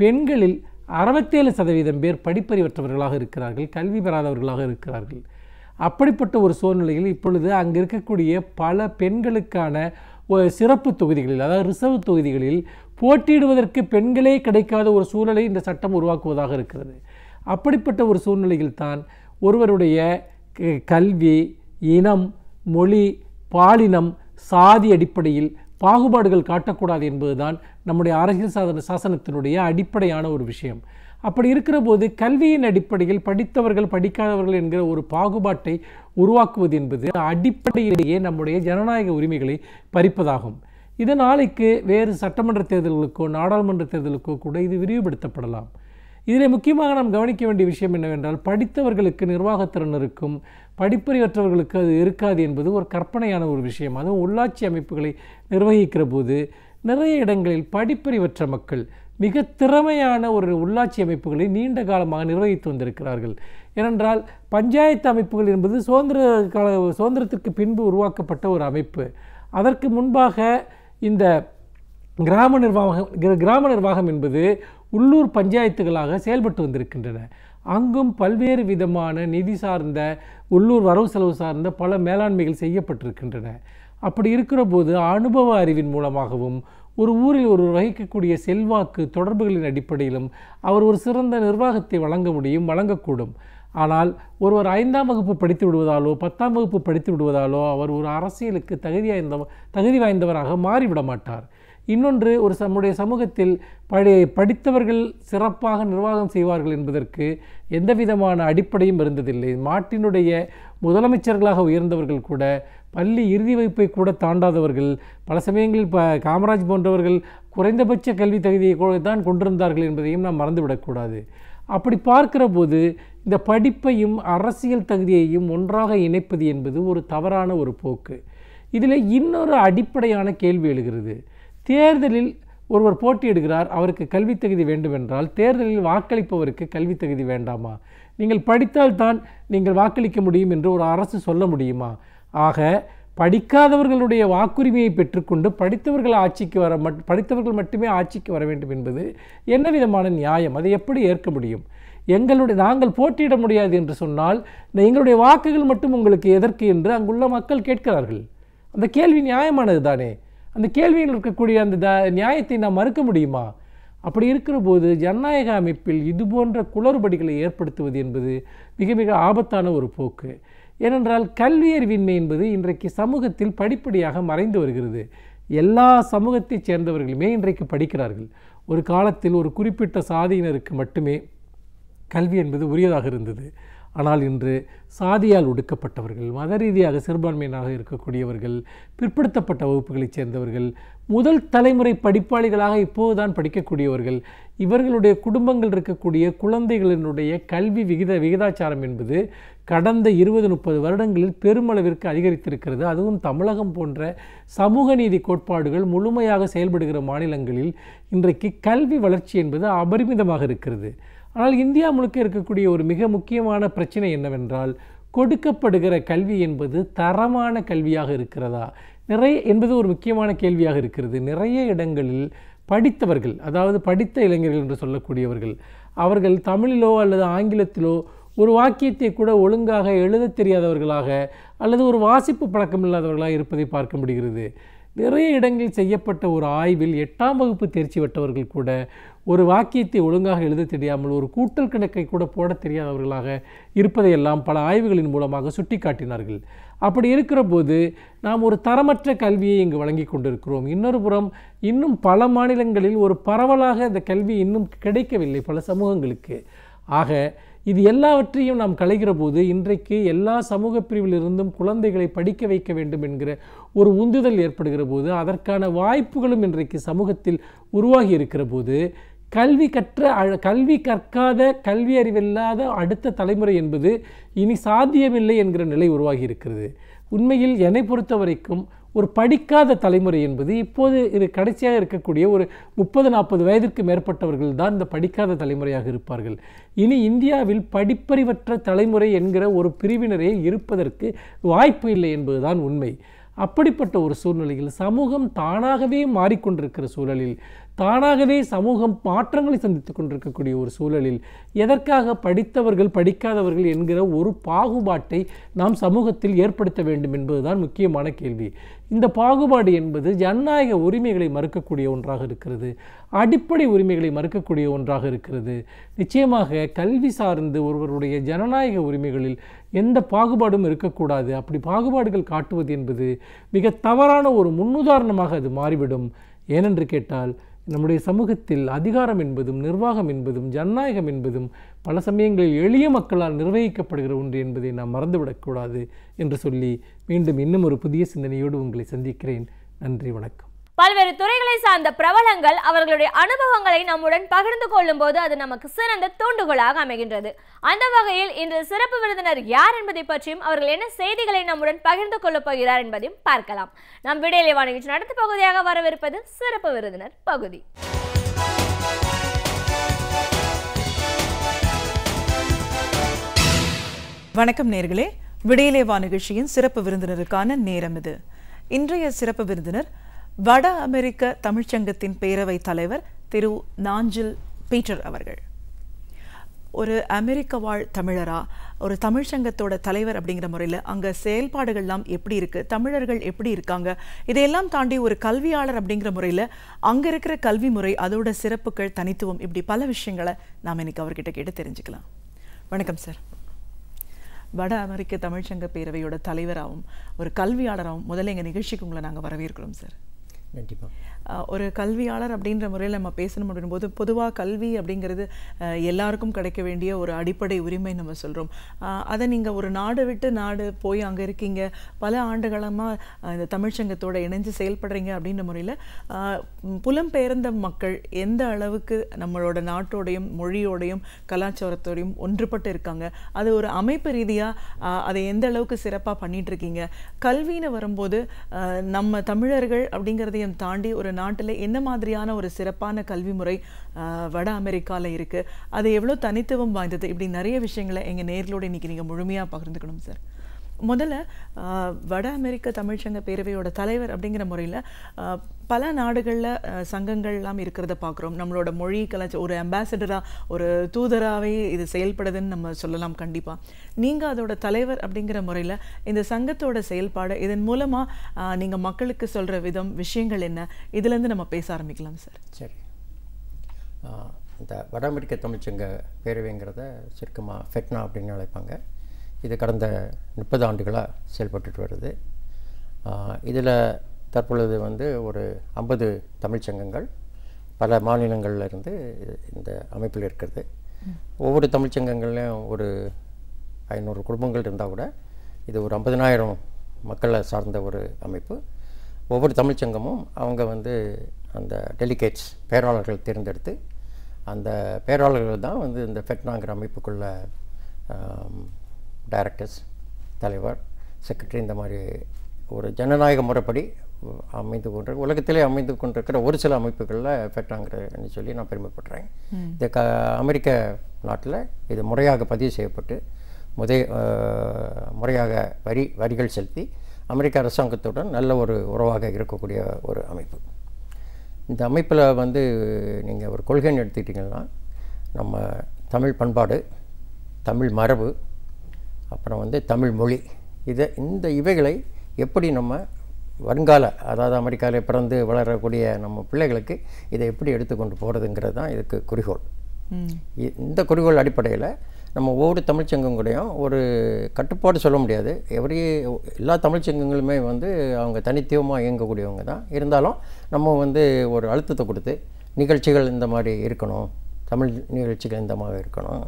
பெண்களில் அறுபத்தேழு சதவீதம் பேர் படிப்பறிவற்றவர்களாக இருக்கிறார்கள் கல்வி பெறாதவர்களாக இருக்கிறார்கள் அப்படிப்பட்ட ஒரு சூழ்நிலையில் இப்பொழுது அங்கே இருக்கக்கூடிய பல பெண்களுக்கான சிறப்பு தொகுதிகளில் அதாவது ரிசர்வ் தொகுதிகளில் போட்டியிடுவதற்கு பெண்களே கிடைக்காத ஒரு சூழலை இந்த சட்டம் உருவாக்குவதாக இருக்கிறது அப்படிப்பட்ட ஒரு சூழ்நிலையில் தான் ஒருவருடைய கல்வி இனம் மொழி பாலினம் சாதி அடிப்படையில் பாகுபாடுகள் காட்டக்கூடாது என்பதுதான் நம்முடைய அரசியல் சாதன சாசனத்தினுடைய அடிப்படையான ஒரு விஷயம் அப்படி இருக்கிற போது கல்வியின் அடிப்படையில் படித்தவர்கள் படிக்காதவர்கள் என்கிற ஒரு பாகுபாட்டை உருவாக்குவது என்பது அடிப்படையிலேயே நம்முடைய ஜனநாயக உரிமைகளை பறிப்பதாகும் இது நாளைக்கு வேறு சட்டமன்ற தேர்தல்களுக்கோ நாடாளுமன்ற தேர்தலுக்கோ கூட இது விரிவுபடுத்தப்படலாம் இதில் முக்கியமாக நாம் கவனிக்க வேண்டிய விஷயம் என்னவென்றால் படித்தவர்களுக்கு நிர்வாகத்திறன் இருக்கும் படிப்பறிவற்றவர்களுக்கு அது இருக்காது என்பது ஒரு கற்பனையான ஒரு விஷயம் அதுவும் உள்ளாட்சி அமைப்புகளை நிர்வகிக்கிற போது நிறைய இடங்களில் படிப்பறிவற்ற மக்கள் மிக திறமையான ஒரு உள்ளாட்சி அமைப்புகளை நீண்ட காலமாக நிர்வகித்து வந்திருக்கிறார்கள் ஏனென்றால் பஞ்சாயத்து அமைப்புகள் என்பது சுதந்திர கால சுதந்திரத்திற்கு பின்பு உருவாக்கப்பட்ட ஒரு அமைப்பு அதற்கு முன்பாக இந்த கிராம நிர்வாகம் கிராம நிர்வாகம் என்பது உள்ளூர் பஞ்சாயத்துகளாக செயல்பட்டு வந்திருக்கின்றன அங்கும் பல்வேறு விதமான நிதி சார்ந்த உள்ளூர் வரவு செலவு சார்ந்த பல மேலாண்மைகள் செய்யப்பட்டிருக்கின்றன அப்படி இருக்கிற போது அனுபவ அறிவின் மூலமாகவும் ஒரு ஊரில் ஒரு வகிக்கக்கூடிய செல்வாக்கு தொடர்புகளின் அடிப்படையிலும் அவர் ஒரு சிறந்த நிர்வாகத்தை வழங்க முடியும் வழங்கக்கூடும் ஆனால் ஒருவர் ஐந்தாம் வகுப்பு படித்து விடுவதாலோ பத்தாம் வகுப்பு படித்து விடுவதாலோ அவர் ஒரு அரசியலுக்கு தகுதி வாய்ந்த தகுதி வாய்ந்தவராக மாறிவிட மாட்டார் இன்னொன்று ஒரு நம்முடைய சமூகத்தில் பழைய படித்தவர்கள் சிறப்பாக நிர்வாகம் செய்வார்கள் என்பதற்கு எந்தவிதமான அடிப்படையும் இருந்ததில்லை நாட்டினுடைய முதலமைச்சர்களாக உயர்ந்தவர்கள் கூட பள்ளி இறுதி வைப்பை கூட தாண்டாதவர்கள் பல சமயங்களில் ப காமராஜ் போன்றவர்கள் குறைந்தபட்ச கல்வி தகுதியை தான் கொண்டிருந்தார்கள் என்பதையும் நாம் மறந்துவிடக்கூடாது அப்படி பார்க்கிற போது இந்த படிப்பையும் அரசியல் தகுதியையும் ஒன்றாக இணைப்பது என்பது ஒரு தவறான ஒரு போக்கு இதில் இன்னொரு அடிப்படையான கேள்வி எழுகிறது தேர்தலில் ஒருவர் போட்டியிடுகிறார் அவருக்கு கல்வித் தகுதி வேண்டுமென்றால் தேர்தலில் வாக்களிப்பவருக்கு கல்வித் தகுதி வேண்டாமா நீங்கள் படித்தால் தான் நீங்கள் வாக்களிக்க முடியும் என்று ஒரு அரசு சொல்ல முடியுமா ஆக படிக்காதவர்களுடைய வாக்குரிமையை பெற்றுக்கொண்டு படித்தவர்கள் ஆட்சிக்கு வர மட் படித்தவர்கள் மட்டுமே ஆட்சிக்கு வர வேண்டும் என்பது என்ன விதமான நியாயம் அதை எப்படி ஏற்க முடியும் எங்களுடைய நாங்கள் போட்டியிட முடியாது என்று சொன்னால் எங்களுடைய வாக்குகள் மட்டும் உங்களுக்கு எதற்கு என்று அங்குள்ள மக்கள் கேட்கிறார்கள் அந்த கேள்வி நியாயமானது தானே அந்த கேள்வியில் இருக்கக்கூடிய அந்த நியாயத்தை நாம் மறுக்க முடியுமா அப்படி இருக்கிற போது ஜனநாயக அமைப்பில் இதுபோன்ற குளறுபடிகளை ஏற்படுத்துவது என்பது மிக மிக ஆபத்தான ஒரு போக்கு ஏனென்றால் கல்வியறிவின்மை என்பது இன்றைக்கு சமூகத்தில் படிப்படியாக மறைந்து வருகிறது எல்லா சமூகத்தைச் சேர்ந்தவர்களுமே இன்றைக்கு படிக்கிறார்கள் ஒரு காலத்தில் ஒரு குறிப்பிட்ட சாதியினருக்கு மட்டுமே கல்வி என்பது உரியதாக இருந்தது ஆனால் இன்று சாதியால் ஒடுக்கப்பட்டவர்கள் மத ரீதியாக சிறுபான்மையினாக இருக்கக்கூடியவர்கள் பிற்படுத்தப்பட்ட வகுப்புகளைச் சேர்ந்தவர்கள் முதல் தலைமுறை படிப்பாளிகளாக இப்போதுதான் படிக்கக்கூடியவர்கள் இவர்களுடைய குடும்பங்கள் இருக்கக்கூடிய குழந்தைகளினுடைய கல்வி விகித விகிதாச்சாரம் என்பது கடந்த இருபது முப்பது வருடங்களில் பெருமளவிற்கு அதிகரித்திருக்கிறது அதுவும் தமிழகம் போன்ற சமூக நீதி கோட்பாடுகள் முழுமையாக செயல்படுகிற மாநிலங்களில் இன்றைக்கு கல்வி வளர்ச்சி என்பது அபரிமிதமாக இருக்கிறது ஆனால் இந்தியா முழுக்க இருக்கக்கூடிய ஒரு மிக முக்கியமான பிரச்சனை என்னவென்றால் கொடுக்கப்படுகிற கல்வி என்பது தரமான கல்வியாக இருக்கிறதா நிறைய என்பது ஒரு முக்கியமான கேள்வியாக இருக்கிறது நிறைய இடங்களில் படித்தவர்கள் அதாவது படித்த இளைஞர்கள் என்று சொல்லக்கூடியவர்கள் அவர்கள் தமிழிலோ அல்லது ஆங்கிலத்திலோ ஒரு வாக்கியத்தை கூட ஒழுங்காக எழுத தெரியாதவர்களாக அல்லது ஒரு வாசிப்பு பழக்கம் இல்லாதவர்களாக இருப்பதை பார்க்க முடிகிறது நிறைய இடங்களில் செய்யப்பட்ட ஒரு ஆய்வில் எட்டாம் வகுப்பு தேர்ச்சி பெற்றவர்கள் கூட ஒரு வாக்கியத்தை ஒழுங்காக எழுத தெரியாமல் ஒரு கூட்டல் கணக்கை கூட போட தெரியாதவர்களாக இருப்பதையெல்லாம் பல ஆய்வுகளின் மூலமாக சுட்டி காட்டினார்கள் அப்படி இருக்கிற போது நாம் ஒரு தரமற்ற கல்வியை இங்கு வழங்கி கொண்டிருக்கிறோம் இன்னொரு புறம் இன்னும் பல மாநிலங்களில் ஒரு பரவலாக இந்த கல்வி இன்னும் கிடைக்கவில்லை பல சமூகங்களுக்கு ஆக இது எல்லாவற்றையும் நாம் கலைகிற போது இன்றைக்கு எல்லா சமூக பிரிவிலிருந்தும் குழந்தைகளை படிக்க வைக்க வேண்டும் என்கிற ஒரு உந்துதல் ஏற்படுகிற போது அதற்கான வாய்ப்புகளும் இன்றைக்கு சமூகத்தில் உருவாகி இருக்கிற போது கல்வி கற்ற கல்வி கற்காத கல்வி அறிவில்லாத அடுத்த தலைமுறை என்பது இனி சாத்தியமில்லை என்கிற நிலை உருவாகி இருக்கிறது உண்மையில் என்னை பொறுத்த வரைக்கும் ஒரு படிக்காத தலைமுறை என்பது இப்போது இது கடைசியாக இருக்கக்கூடிய ஒரு முப்பது நாற்பது வயதிற்கு மேற்பட்டவர்கள் தான் இந்த படிக்காத தலைமுறையாக இருப்பார்கள் இனி இந்தியாவில் படிப்பறிவற்ற தலைமுறை என்கிற ஒரு பிரிவினரே இருப்பதற்கு வாய்ப்பு இல்லை என்பதுதான் உண்மை அப்படிப்பட்ட ஒரு சூழ்நிலையில் சமூகம் தானாகவே மாறிக்கொண்டிருக்கிற சூழலில் தானாகவே சமூகம் மாற்றங்களை சந்தித்து கொண்டிருக்கக்கூடிய ஒரு சூழலில் எதற்காக படித்தவர்கள் படிக்காதவர்கள் என்கிற ஒரு பாகுபாட்டை நாம் சமூகத்தில் ஏற்படுத்த வேண்டும் என்பதுதான் முக்கியமான கேள்வி இந்த பாகுபாடு என்பது ஜனநாயக உரிமைகளை மறுக்கக்கூடிய ஒன்றாக இருக்கிறது அடிப்படை உரிமைகளை மறுக்கக்கூடிய ஒன்றாக இருக்கிறது நிச்சயமாக கல்வி சார்ந்து ஒருவருடைய ஜனநாயக உரிமைகளில் எந்த பாகுபாடும் இருக்கக்கூடாது அப்படி பாகுபாடுகள் காட்டுவது என்பது மிக தவறான ஒரு முன்னுதாரணமாக அது மாறிவிடும் ஏனென்று கேட்டால் நம்முடைய சமூகத்தில் அதிகாரம் என்பதும் நிர்வாகம் என்பதும் ஜனநாயகம் என்பதும் பல சமயங்களில் எளிய மக்களால் நிர்வகிக்கப்படுகிற ஒன்று என்பதை நாம் மறந்துவிடக்கூடாது என்று சொல்லி மீண்டும் இன்னும் ஒரு புதிய சிந்தனையோடு உங்களை சந்திக்கிறேன் நன்றி வணக்கம் பல்வேறு துறைகளை சார்ந்த பிரபலங்கள் அவர்களுடைய அனுபவங்களை நம்முடன் பகிர்ந்து கொள்ளும் போது அது நமக்கு சிறந்த தூண்டுகோலாக அமைகின்றது அந்த வகையில் இன்று சிறப்பு விருந்தினர் யார் என்பதை பற்றியும் அவர்கள் என்ன செய்திகளை நம்முடன் பகிர்ந்து கொள்ளப் போகிறார் என்பதையும் பார்க்கலாம் நம் விடையிலே நிகழ்ச்சி நடத்த பகுதியாக வரவிருப்பது சிறப்பு விருந்தினர் பகுதி வணக்கம் நேர்களே விடையிலேவா நிகழ்ச்சியின் சிறப்பு விருந்தினருக்கான நேரம் இது இன்றைய சிறப்பு விருந்தினர் வட அமெரிக்க தமிழ்ச்சங்கத்தின் பேரவை தலைவர் திரு நாஞ்சில் பீட்டர் அவர்கள் ஒரு அமெரிக்க வாழ் தமிழரா ஒரு தமிழ்ச்சங்கத்தோட தலைவர் அப்படிங்கிற முறையில் அங்கே செயல்பாடுகள்லாம் எப்படி இருக்குது தமிழர்கள் எப்படி இருக்காங்க இதையெல்லாம் தாண்டி ஒரு கல்வியாளர் அப்படிங்கிற முறையில் அங்கே இருக்கிற கல்வி முறை அதோட சிறப்புகள் தனித்துவம் இப்படி பல விஷயங்களை நாம் இன்னைக்கு அவர்கிட்ட கேட்டு தெரிஞ்சுக்கலாம் வணக்கம் சார் வட அமெரிக்க தமிழ்ச்சங்க பேரவையோட தலைவராகவும் ஒரு கல்வியாளராகவும் முதல்ல எங்கள் நிகழ்ச்சிக்கு உங்களை நாங்கள் வரவேற்கிறோம் சார் nennt die mal. ஒரு கல்வியாளர் அப்படின்ற முறையில் நம்ம பேசணும் அப்படின்போது பொதுவாக கல்வி அப்படிங்கிறது எல்லாருக்கும் கிடைக்க வேண்டிய ஒரு அடிப்படை உரிமை நம்ம சொல்கிறோம் அதை நீங்கள் ஒரு நாடு விட்டு நாடு போய் அங்கே இருக்கீங்க பல ஆண்டுகாலமாக இந்த தமிழ்ச்சங்கத்தோடு இணைஞ்சு செயல்படுறீங்க அப்படின்ற முறையில் புலம்பெயர்ந்த மக்கள் எந்த அளவுக்கு நம்மளோட நாட்டோடையும் மொழியோடையும் கலாச்சாரத்தோடையும் ஒன்றுபட்டு இருக்காங்க அது ஒரு அமைப்பு ரீதியாக அதை எந்த அளவுக்கு சிறப்பாக பண்ணிகிட்ருக்கீங்க கல்வின்னு வரும்போது நம்ம தமிழர்கள் அப்படிங்கிறதையும் தாண்டி ஒரு நாட்டில் எந்த மாதிரியான ஒரு சிறப்பான கல்வி முறை வட அமெரிக்காவில் இருக்குது அது எவ்வளோ தனித்துவம் வாய்ந்தது இப்படி நிறைய விஷயங்களை எங்கள் நேரிலோடு இன்றைக்கி நீங்கள் முழுமையாக பகிர்ந்துக்கணும் சார் முதல்ல வட அமெரிக்க தமிழ்ச்சங்க பேரவையோட தலைவர் அப்படிங்கிற முறையில் பல நாடுகளில் சங்கங்கள்லாம் இருக்கிறத பார்க்குறோம் நம்மளோட மொழி கலாச்சாரம் ஒரு அம்பாசடராக ஒரு தூதராகவே இது செயல்படுதுன்னு நம்ம சொல்லலாம் கண்டிப்பாக நீங்கள் அதோட தலைவர் அப்படிங்கிற முறையில் இந்த சங்கத்தோட செயல்பாடு இதன் மூலமாக நீங்கள் மக்களுக்கு சொல்கிற விதம் விஷயங்கள் என்ன இதுலேருந்து நம்ம பேச ஆரம்பிக்கலாம் சார் சரி இந்த வட அமெரிக்க தமிழ்ச்சங்க பேரவைங்கிறத சுருக்கமாக ஃபெட்னா அப்படின்னு அழைப்பாங்க இது கடந்த முப்பது ஆண்டுகளாக செயல்பட்டுட்டு வருது இதில் தற்பொழுது வந்து ஒரு ஐம்பது தமிழ் சங்கங்கள் பல மாநிலங்களில் இருந்து இந்த அமைப்பில் இருக்கிறது ஒவ்வொரு தமிழ் சங்கங்கள்லையும் ஒரு ஐநூறு குடும்பங்கள் இருந்தால் கூட இது ஒரு ஐம்பதினாயிரம் மக்களை சார்ந்த ஒரு அமைப்பு ஒவ்வொரு தமிழ் சங்கமும் அவங்க வந்து அந்த டெலிகேட்ஸ் பேராளர்கள் தேர்ந்தெடுத்து அந்த பேராளர்கள் தான் வந்து இந்த ஃபெட்னாங்கிற அமைப்புக்குள்ள டைரக்டர்ஸ் தலைவர் செக்ரட்டரி இந்த மாதிரி ஒரு ஜனநாயக முறைப்படி அமைந்து கொண்டு உலகத்திலே அமைந்து கொண்டிருக்கிற ஒரு சில அமைப்புகளில் எஃபெக்ட் சொல்லி நான் பெருமைப்படுறேன் இந்த க அமெரிக்க நாட்டில் இது முறையாக பதிவு செய்யப்பட்டு முதல் முறையாக வரி வரிகள் செலுத்தி அமெரிக்க அரசாங்கத்துடன் நல்ல ஒரு உறவாக இருக்கக்கூடிய ஒரு அமைப்பு இந்த அமைப்பில் வந்து நீங்கள் ஒரு கொள்கைன்னு எடுத்துக்கிட்டிங்கன்னா நம்ம தமிழ் பண்பாடு தமிழ் மரபு அப்புறம் வந்து தமிழ் மொழி இதை இந்த இவைகளை எப்படி நம்ம வருங்கால அதாவது அமெரிக்காவில் பிறந்து வளரக்கூடிய நம்ம பிள்ளைகளுக்கு இதை எப்படி எடுத்துக்கொண்டு போகிறதுங்கிறது தான் இதுக்கு குறிக்கோள் இந்த குறிக்கோள் அடிப்படையில் நம்ம ஒவ்வொரு தமிழ்ச்சங்கம் கூடயும் ஒரு கட்டுப்பாடு சொல்ல முடியாது எவரி எல்லா தமிழ்ச்சங்கங்களுமே வந்து அவங்க தனித்துவமாக இயங்கக்கூடியவங்க தான் இருந்தாலும் நம்ம வந்து ஒரு அழுத்தத்தை கொடுத்து நிகழ்ச்சிகள் இந்த மாதிரி இருக்கணும் தமிழ் நிகழ்ச்சிகள் இந்த மாதிரி இருக்கணும்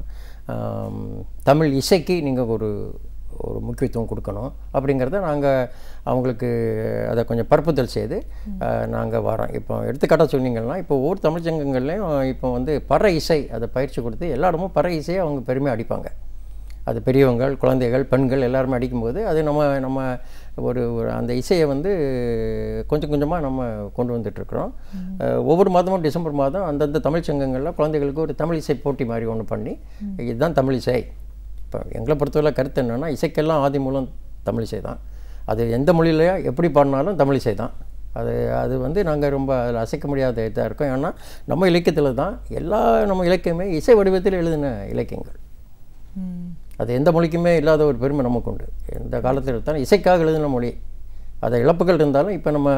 தமிழ் இசைக்கு நீங்கள் ஒரு ஒரு முக்கியத்துவம் கொடுக்கணும் அப்படிங்கிறத நாங்கள் அவங்களுக்கு அதை கொஞ்சம் பரப்புதல் செய்து நாங்கள் வரோம் இப்போ எடுத்துக்காட்டாக சொன்னீங்கன்னா இப்போ ஒவ்வொரு தமிழ் சங்கங்கள்லேயும் இப்போ வந்து பற இசை அதை பயிற்சி கொடுத்து எல்லா இடமும் பற இசையை அவங்க பெருமையாக அடிப்பாங்க அது பெரியவங்கள் குழந்தைகள் பெண்கள் எல்லாருமே அடிக்கும்போது அது நம்ம நம்ம ஒரு அந்த இசையை வந்து கொஞ்சம் கொஞ்சமாக நம்ம கொண்டு வந்துட்டுருக்குறோம் ஒவ்வொரு மாதமும் டிசம்பர் மாதம் அந்தந்த தமிழ் சங்கங்களில் குழந்தைகளுக்கு ஒரு தமிழ் இசை போட்டி மாதிரி ஒன்று பண்ணி இதுதான் தமிழ் இசை இப்போ எங்களை பொறுத்தவரை கருத்து என்னென்னா இசைக்கெல்லாம் ஆதி மூலம் தமிழிசை தான் அது எந்த மொழியிலையோ எப்படி பாடினாலும் தமிழிசை தான் அது அது வந்து நாங்கள் ரொம்ப அதில் அசைக்க முடியாத இதாக இருக்கும் ஏன்னா நம்ம இலக்கியத்தில் தான் எல்லா நம்ம இலக்கியமே இசை வடிவத்தில் எழுதின இலக்கியங்கள் அது எந்த மொழிக்குமே இல்லாத ஒரு பெருமை நமக்கு உண்டு இந்த காலத்தில் இருந்தாலும் இசைக்காக எழுதின மொழி அதை இழப்புகள் இருந்தாலும் இப்போ நம்ம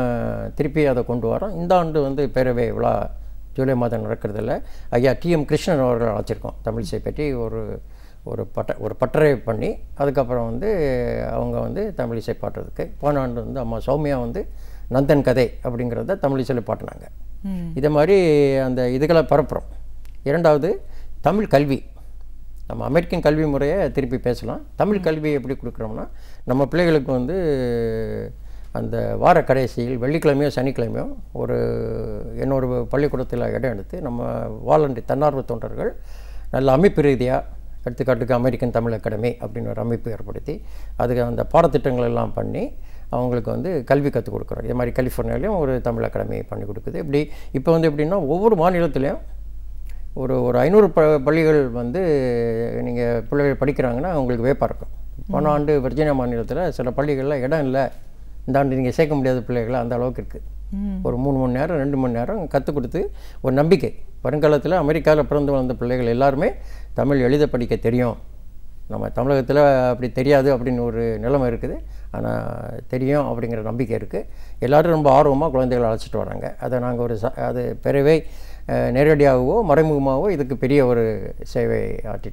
திருப்பி அதை கொண்டு வரோம் இந்த ஆண்டு வந்து பேரவை விழா ஜூலை மாதம் நடக்கிறதில்ல ஐயா டிஎம் கிருஷ்ணன் அவர்கள் அழைச்சிருக்கோம் தமிழிசை பற்றி ஒரு ஒரு பட்ட ஒரு பட்டறை பண்ணி அதுக்கப்புறம் வந்து அவங்க வந்து தமிழிசை பாடுறதுக்கு போன ஆண்டு வந்து அம்மா சௌமியா வந்து நந்தன் கதை அப்படிங்கிறத தமிழிசையில் பாட்டினாங்க இதை மாதிரி அந்த இதுகளை பரப்புகிறோம் இரண்டாவது தமிழ் கல்வி நம்ம அமெரிக்கன் கல்வி முறையை திருப்பி பேசலாம் தமிழ் கல்வி எப்படி கொடுக்குறோம்னா நம்ம பிள்ளைகளுக்கு வந்து அந்த வார கடைசியில் வெள்ளிக்கிழமையோ சனிக்கிழமையோ ஒரு என்னொரு பள்ளிக்கூடத்தில் இடம் எடுத்து நம்ம வாலண்டி தன்னார்வ தொண்டர்கள் நல்ல அமைப்பு ரீதியாக எடுத்துக்காட்டுக்கு அமெரிக்கன் தமிழ் அகாடமி அப்படின்னு ஒரு அமைப்பு ஏற்படுத்தி அதுக்கு அந்த பாடத்திட்டங்கள் எல்லாம் பண்ணி அவங்களுக்கு வந்து கல்வி கற்றுக் கொடுக்குறோம் இதே மாதிரி கலிஃபோர்னியாலையும் ஒரு தமிழ் அகாடமி பண்ணி கொடுக்குது இப்படி இப்போ வந்து எப்படின்னா ஒவ்வொரு மாநிலத்துலேயும் ஒரு ஒரு ஐநூறு ப பள்ளிகள் வந்து நீங்கள் பிள்ளைகள் படிக்கிறாங்கன்னா அவங்களுக்கு வேப்பாக இருக்கும் போன ஆண்டு வர்ஜீனியா மாநிலத்தில் சில பள்ளிகளில் இடம் இல்லை இந்தாண்டு நீங்கள் சேர்க்க முடியாத பிள்ளைகளை அந்த அளவுக்கு இருக்குது ஒரு மூணு மணி நேரம் ரெண்டு மணி நேரம் கற்றுக் கொடுத்து ஒரு நம்பிக்கை வருங்காலத்தில் அமெரிக்காவில் பிறந்து வளர்ந்த பிள்ளைகள் எல்லாருமே தமிழ் எழுத படிக்க தெரியும் நம்ம தமிழகத்தில் அப்படி தெரியாது அப்படின்னு ஒரு நிலைமை இருக்குது ஆனால் தெரியும் அப்படிங்கிற நம்பிக்கை இருக்குது எல்லோரும் ரொம்ப ஆர்வமாக குழந்தைகளை அழைச்சிட்டு வராங்க அதை நாங்கள் ஒரு ச அது பெறவே நேரடியாகவோ மறைமுகமாகவோ இதுக்கு பெரிய ஒரு சேவை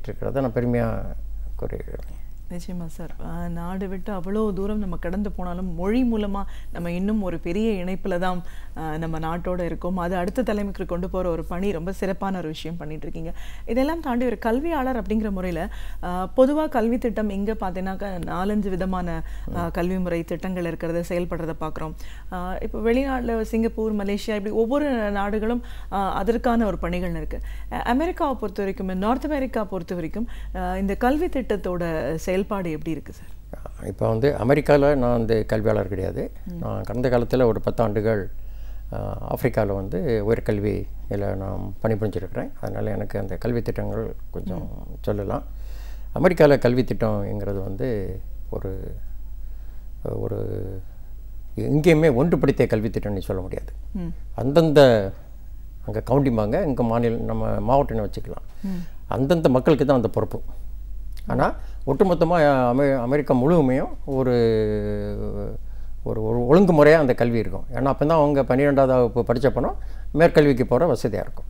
இருக்கிறத நான் பெருமையாக கூறுகிறேன் நிச்சயமாக சார் நாடு விட்டு அவ்வளோ தூரம் நம்ம கடந்து போனாலும் மொழி மூலமாக நம்ம இன்னும் ஒரு பெரிய இணைப்பில் தான் நம்ம நாட்டோடு இருக்கோம் அது அடுத்த தலைமுறைக்கு கொண்டு போகிற ஒரு பணி ரொம்ப சிறப்பான ஒரு விஷயம் பண்ணிகிட்ருக்கீங்க இதெல்லாம் தாண்டி ஒரு கல்வியாளர் அப்படிங்கிற முறையில் பொதுவாக கல்வி திட்டம் இங்கே பார்த்தீங்கன்னாக்கா நாலஞ்சு விதமான கல்வி முறை திட்டங்கள் இருக்கிறத செயல்படுறத பார்க்குறோம் இப்போ வெளிநாட்டில் சிங்கப்பூர் மலேசியா இப்படி ஒவ்வொரு நாடுகளும் அதற்கான ஒரு பணிகள் இருக்குது அமெரிக்காவை பொறுத்த வரைக்கும் நார்த் அமெரிக்கா பொறுத்த வரைக்கும் இந்த கல்வி திட்டத்தோட செயல் செயல்பாடு எப்படி இருக்குது சார் இப்போ வந்து அமெரிக்காவில் நான் வந்து கல்வியாளர் கிடையாது நான் கடந்த காலத்தில் ஒரு பத்தாண்டுகள் ஆஃப்ரிக்காவில் வந்து உயர்கல்வி இதில் நான் பணிபுரிஞ்சிருக்கிறேன் அதனால் எனக்கு அந்த கல்வி திட்டங்கள் கொஞ்சம் சொல்லலாம் அமெரிக்காவில் கல்வி திட்டம்ங்கிறது வந்து ஒரு ஒரு எங்கேயுமே ஒன்றுபடுத்திய கல்வி திட்டம்னு சொல்ல முடியாது அந்தந்த அங்கே கவுண்டிம்பாங்க இங்கே மாநில நம்ம மாவட்டம்னு வச்சுக்கலாம் அந்தந்த மக்களுக்கு தான் அந்த பொறுப்பு ஆனால் ஒட்டுமொத்தமாக அமெ அமெரிக்கா முழுமையும் ஒரு ஒரு ஒரு ஒழுங்கு முறையாக அந்த கல்வி இருக்கும் ஏன்னா அப்போ தான் அவங்க பன்னிரெண்டாவது வகுப்பு படித்த மேற்கல்விக்கு போகிற வசதியாக இருக்கும்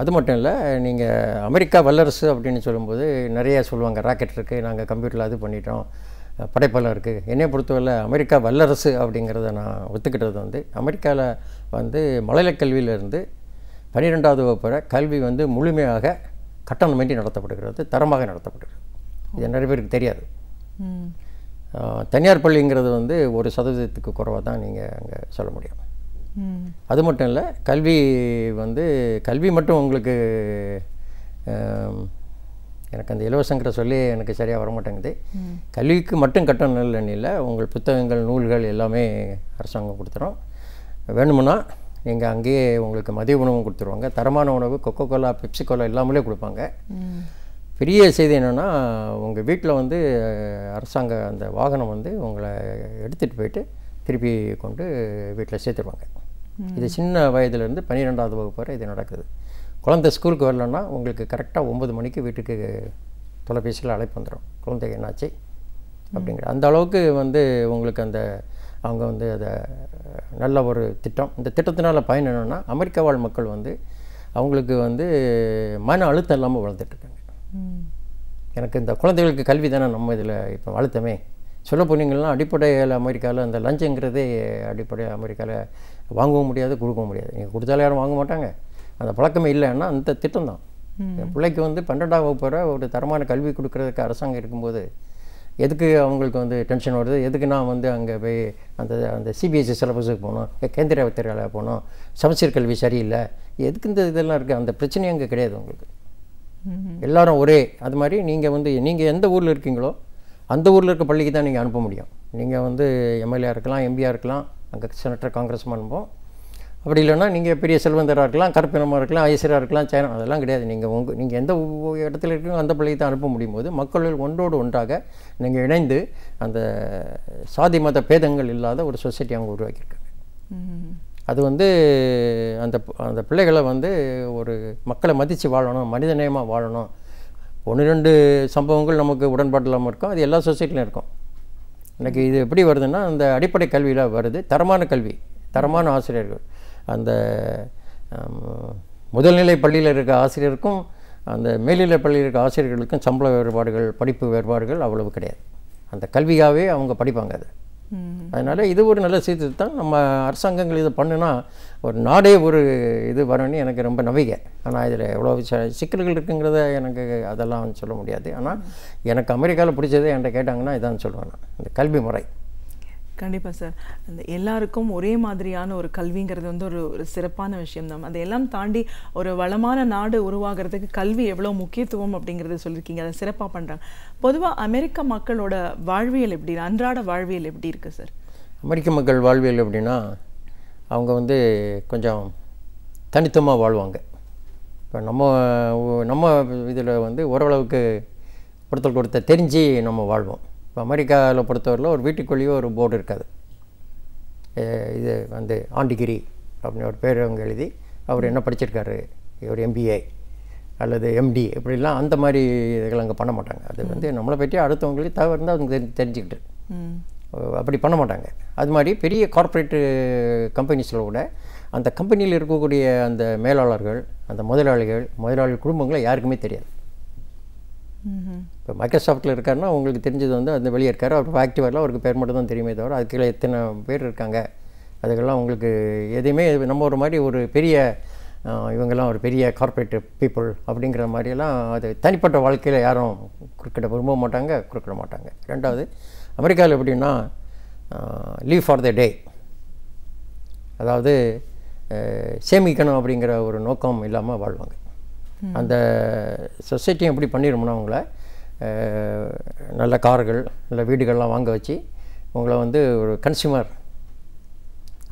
அது மட்டும் இல்லை நீங்கள் அமெரிக்கா வல்லரசு அப்படின்னு சொல்லும்போது நிறைய சொல்லுவாங்க ராக்கெட் இருக்குது நாங்கள் கம்ப்யூட்டரில் அது பண்ணிட்டோம் படைப்பெல்லாம் இருக்குது என்னை பொறுத்தவரை அமெரிக்கா வல்லரசு அப்படிங்கிறத நான் ஒத்துக்கிட்டது வந்து அமெரிக்காவில் வந்து மழலை கல்வியிலேருந்து பன்னிரெண்டாவது வகுப்புற கல்வி வந்து முழுமையாக கட்டணமின்றி நடத்தப்படுகிறது தரமாக நடத்தப்படுகிறது இது நிறைய பேருக்கு தெரியாது தனியார் பள்ளிங்கிறது வந்து ஒரு சதவீதத்துக்கு குறைவாக தான் நீங்கள் அங்கே சொல்ல முடியும் அது மட்டும் இல்லை கல்வி வந்து கல்வி மட்டும் உங்களுக்கு எனக்கு அந்த இலவசங்கிற சொல்லி எனக்கு சரியாக வர மாட்டேங்குது கல்விக்கு மட்டும் கட்டணம் இல்லைன்னு இல்லை உங்கள் புத்தகங்கள் நூல்கள் எல்லாமே அரசாங்கம் கொடுத்துரும் வேணுமுன்னா எங்கள் அங்கேயே உங்களுக்கு மதிய உணவும் கொடுத்துருவாங்க தரமான உணவு கொக்கோ கோலா பெப்சி கோலா இல்லாமலே கொடுப்பாங்க பெரிய செய்தி என்னென்னா உங்கள் வீட்டில் வந்து அரசாங்க அந்த வாகனம் வந்து உங்களை எடுத்துகிட்டு போயிட்டு திருப்பி கொண்டு வீட்டில் சேர்த்துருவாங்க இது சின்ன வயதுலேருந்து பன்னிரெண்டாவது வகுப்பு வரை இது நடக்குது குழந்தை ஸ்கூலுக்கு வரலன்னா உங்களுக்கு கரெக்டாக ஒம்பது மணிக்கு வீட்டுக்கு தொலைபேசியில் அழைப்பு வந்துடும் குழந்தை என்னாச்சு அப்படிங்கிற அந்த அளவுக்கு வந்து உங்களுக்கு அந்த அவங்க வந்து அதை நல்ல ஒரு திட்டம் இந்த திட்டத்தினால் பயன் என்னென்னா அமெரிக்கா வாழ் மக்கள் வந்து அவங்களுக்கு வந்து மன அழுத்தம் இல்லாமல் வளர்ந்துட்டுருக்காங்க எனக்கு இந்த குழந்தைகளுக்கு கல்வி தானே நம்ம இதில் இப்போ அழுத்தமே சொல்ல போனீங்கன்னா அடிப்படையில் அமெரிக்காவில் அந்த லஞ்சங்கிறதே அடிப்படை அமெரிக்காவில் வாங்கவும் முடியாது கொடுக்கவும் முடியாது நீங்கள் கொடுத்தாலும் யாரும் வாங்க மாட்டாங்க அந்த பழக்கமே இல்லைன்னா அந்த திட்டம் தான் என் பிள்ளைக்கு வந்து பன்னெண்டாம் வகுப்பு வரை ஒரு தரமான கல்வி கொடுக்குறதுக்கு அரசாங்கம் இருக்கும்போது எதுக்கு அவங்களுக்கு வந்து டென்ஷன் வருது எதுக்கு நான் வந்து அங்கே போய் அந்த அந்த சிபிஎஸ்சி சிலபஸுக்கு e போகணும் கேந்திர வித்தியாலயா போகணும் சமச்சீர் கல்வி சரியில்லை எதுக்கு இந்த இதெல்லாம் இருக்குது அந்த பிரச்சனையும் அங்கே கிடையாது உங்களுக்கு எல்லாரும் ஒரே அது மாதிரி நீங்கள் வந்து நீங்கள் எந்த ஊரில் இருக்கீங்களோ அந்த ஊரில் இருக்க பள்ளிக்கு தான் நீங்கள் அனுப்ப முடியும் நீங்கள் வந்து எம்எல்ஏ இருக்கலாம் எம்பியாக இருக்கலாம் அங்கே செனட்டர் காங்கிரஸ் அனுப்போம் அப்படி இல்லைன்னா நீங்கள் பெரிய செல்வந்தராக இருக்கலாம் கற்பினமாக இருக்கலாம் ஐஸ்வராக இருக்கலாம் சைனா அதெல்லாம் கிடையாது நீங்கள் உங்கள் நீங்கள் எந்த இடத்துல இருக்கோ அந்த பிள்ளையை தான் அனுப்ப முடியும் போது மக்களில் ஒன்றோடு ஒன்றாக நீங்கள் இணைந்து அந்த சாதி மத பேதங்கள் இல்லாத ஒரு சொசைட்டி அவங்க உருவாக்கியிருக்காங்க அது வந்து அந்த அந்த பிள்ளைகளை வந்து ஒரு மக்களை மதித்து வாழணும் மனிதநேயமாக வாழணும் ஒன்று ரெண்டு சம்பவங்கள் நமக்கு உடன்பாடு இல்லாமல் இருக்கும் அது எல்லா சொசைட்டிலையும் இருக்கும் எனக்கு இது எப்படி வருதுன்னா அந்த அடிப்படை கல்வியில் வருது தரமான கல்வி தரமான ஆசிரியர்கள் அந்த முதல்நிலை பள்ளியில் இருக்க ஆசிரியருக்கும் அந்த மேல்நிலை பள்ளியில் இருக்க ஆசிரியர்களுக்கும் சம்பள வேறுபாடுகள் படிப்பு வேறுபாடுகள் அவ்வளவு கிடையாது அந்த கல்வியாகவே அவங்க படிப்பாங்க அது அதனால் இது ஒரு நல்ல சீர்திருத்தம் நம்ம அரசாங்கங்கள் இதை பண்ணுனா ஒரு நாடே ஒரு இது வரணும்னு எனக்கு ரொம்ப நம்பிக்கை ஆனால் இதில் எவ்வளோ சிக்கல்கள் இருக்குங்கிறத எனக்கு அதெல்லாம் சொல்ல முடியாது ஆனால் எனக்கு அமெரிக்காவில் பிடிச்சதே என்கிட்ட கேட்டாங்கன்னா இதான் சொல்லுவேன் நான் இந்த கல்வி முறை கண்டிப்பாக சார் அந்த எல்லாருக்கும் ஒரே மாதிரியான ஒரு கல்விங்கிறது வந்து ஒரு ஒரு சிறப்பான விஷயம் தான் எல்லாம் தாண்டி ஒரு வளமான நாடு உருவாகிறதுக்கு கல்வி எவ்வளோ முக்கியத்துவம் அப்படிங்கிறத சொல்லியிருக்கீங்க அதை சிறப்பாக பண்ணுறாங்க பொதுவாக அமெரிக்க மக்களோட வாழ்வியல் எப்படி அன்றாட வாழ்வியல் எப்படி இருக்குது சார் அமெரிக்க மக்கள் வாழ்வியல் எப்படின்னா அவங்க வந்து கொஞ்சம் தனித்துவமாக வாழ்வாங்க இப்போ நம்ம நம்ம இதில் வந்து ஓரளவுக்கு ஒருத்தருக்கு ஒருத்தர் தெரிஞ்சு நம்ம வாழ்வோம் இப்போ அமெரிக்காவில் பொறுத்தவரையில் ஒரு வீட்டுக்குள்ளேயே ஒரு போர்டு இருக்காது இது வந்து ஆண்டிகிரி அப்படின்னு ஒரு பேர் அவங்க எழுதி அவர் என்ன படிச்சிருக்காரு இவர் எம்பிஏ அல்லது எம்டி இப்படிலாம் அந்த மாதிரி இதெல்லாம் அங்கே பண்ண மாட்டாங்க அது வந்து நம்மளை பற்றி அடுத்தவங்களுக்கு தவிர இருந்தால் அவங்க தெரிஞ்சுக்கிட்டு அப்படி பண்ண மாட்டாங்க அது மாதிரி பெரிய கார்ப்பரேட்டு கம்பெனிஸில் கூட அந்த கம்பெனியில் இருக்கக்கூடிய அந்த மேலாளர்கள் அந்த முதலாளிகள் முதலாளி குடும்பங்களை யாருக்குமே தெரியாது இப்போ மைக்ரோசாஃப்ட்டில் இருக்காருன்னா உங்களுக்கு தெரிஞ்சது வந்து அந்த வெளியே இருக்கார் அவர் வரலாம் அவருக்கு பேர் மட்டும் தான் தெரியுமே தவிர அதுக்குள்ளே எத்தனை பேர் இருக்காங்க அதுக்கெல்லாம் உங்களுக்கு எதையுமே நம்ம ஒரு மாதிரி ஒரு பெரிய இவங்கெல்லாம் ஒரு பெரிய கார்பரேட் பீப்புள் அப்படிங்கிற மாதிரியெல்லாம் அது தனிப்பட்ட வாழ்க்கையில் யாரும் குறுக்கிட விரும்ப மாட்டாங்க குறுக்கிட மாட்டாங்க ரெண்டாவது அமெரிக்காவில் எப்படின்னா லீவ் ஃபார் த டே அதாவது சேமிக்கணும் அப்படிங்கிற ஒரு நோக்கம் இல்லாமல் வாழ்வாங்க அந்த சொசைட்டியும் எப்படி பண்ணிடும்னா அவங்கள நல்ல கார்கள் நல்ல வீடுகள்லாம் வாங்க வச்சு உங்களை வந்து ஒரு கன்சியூமர்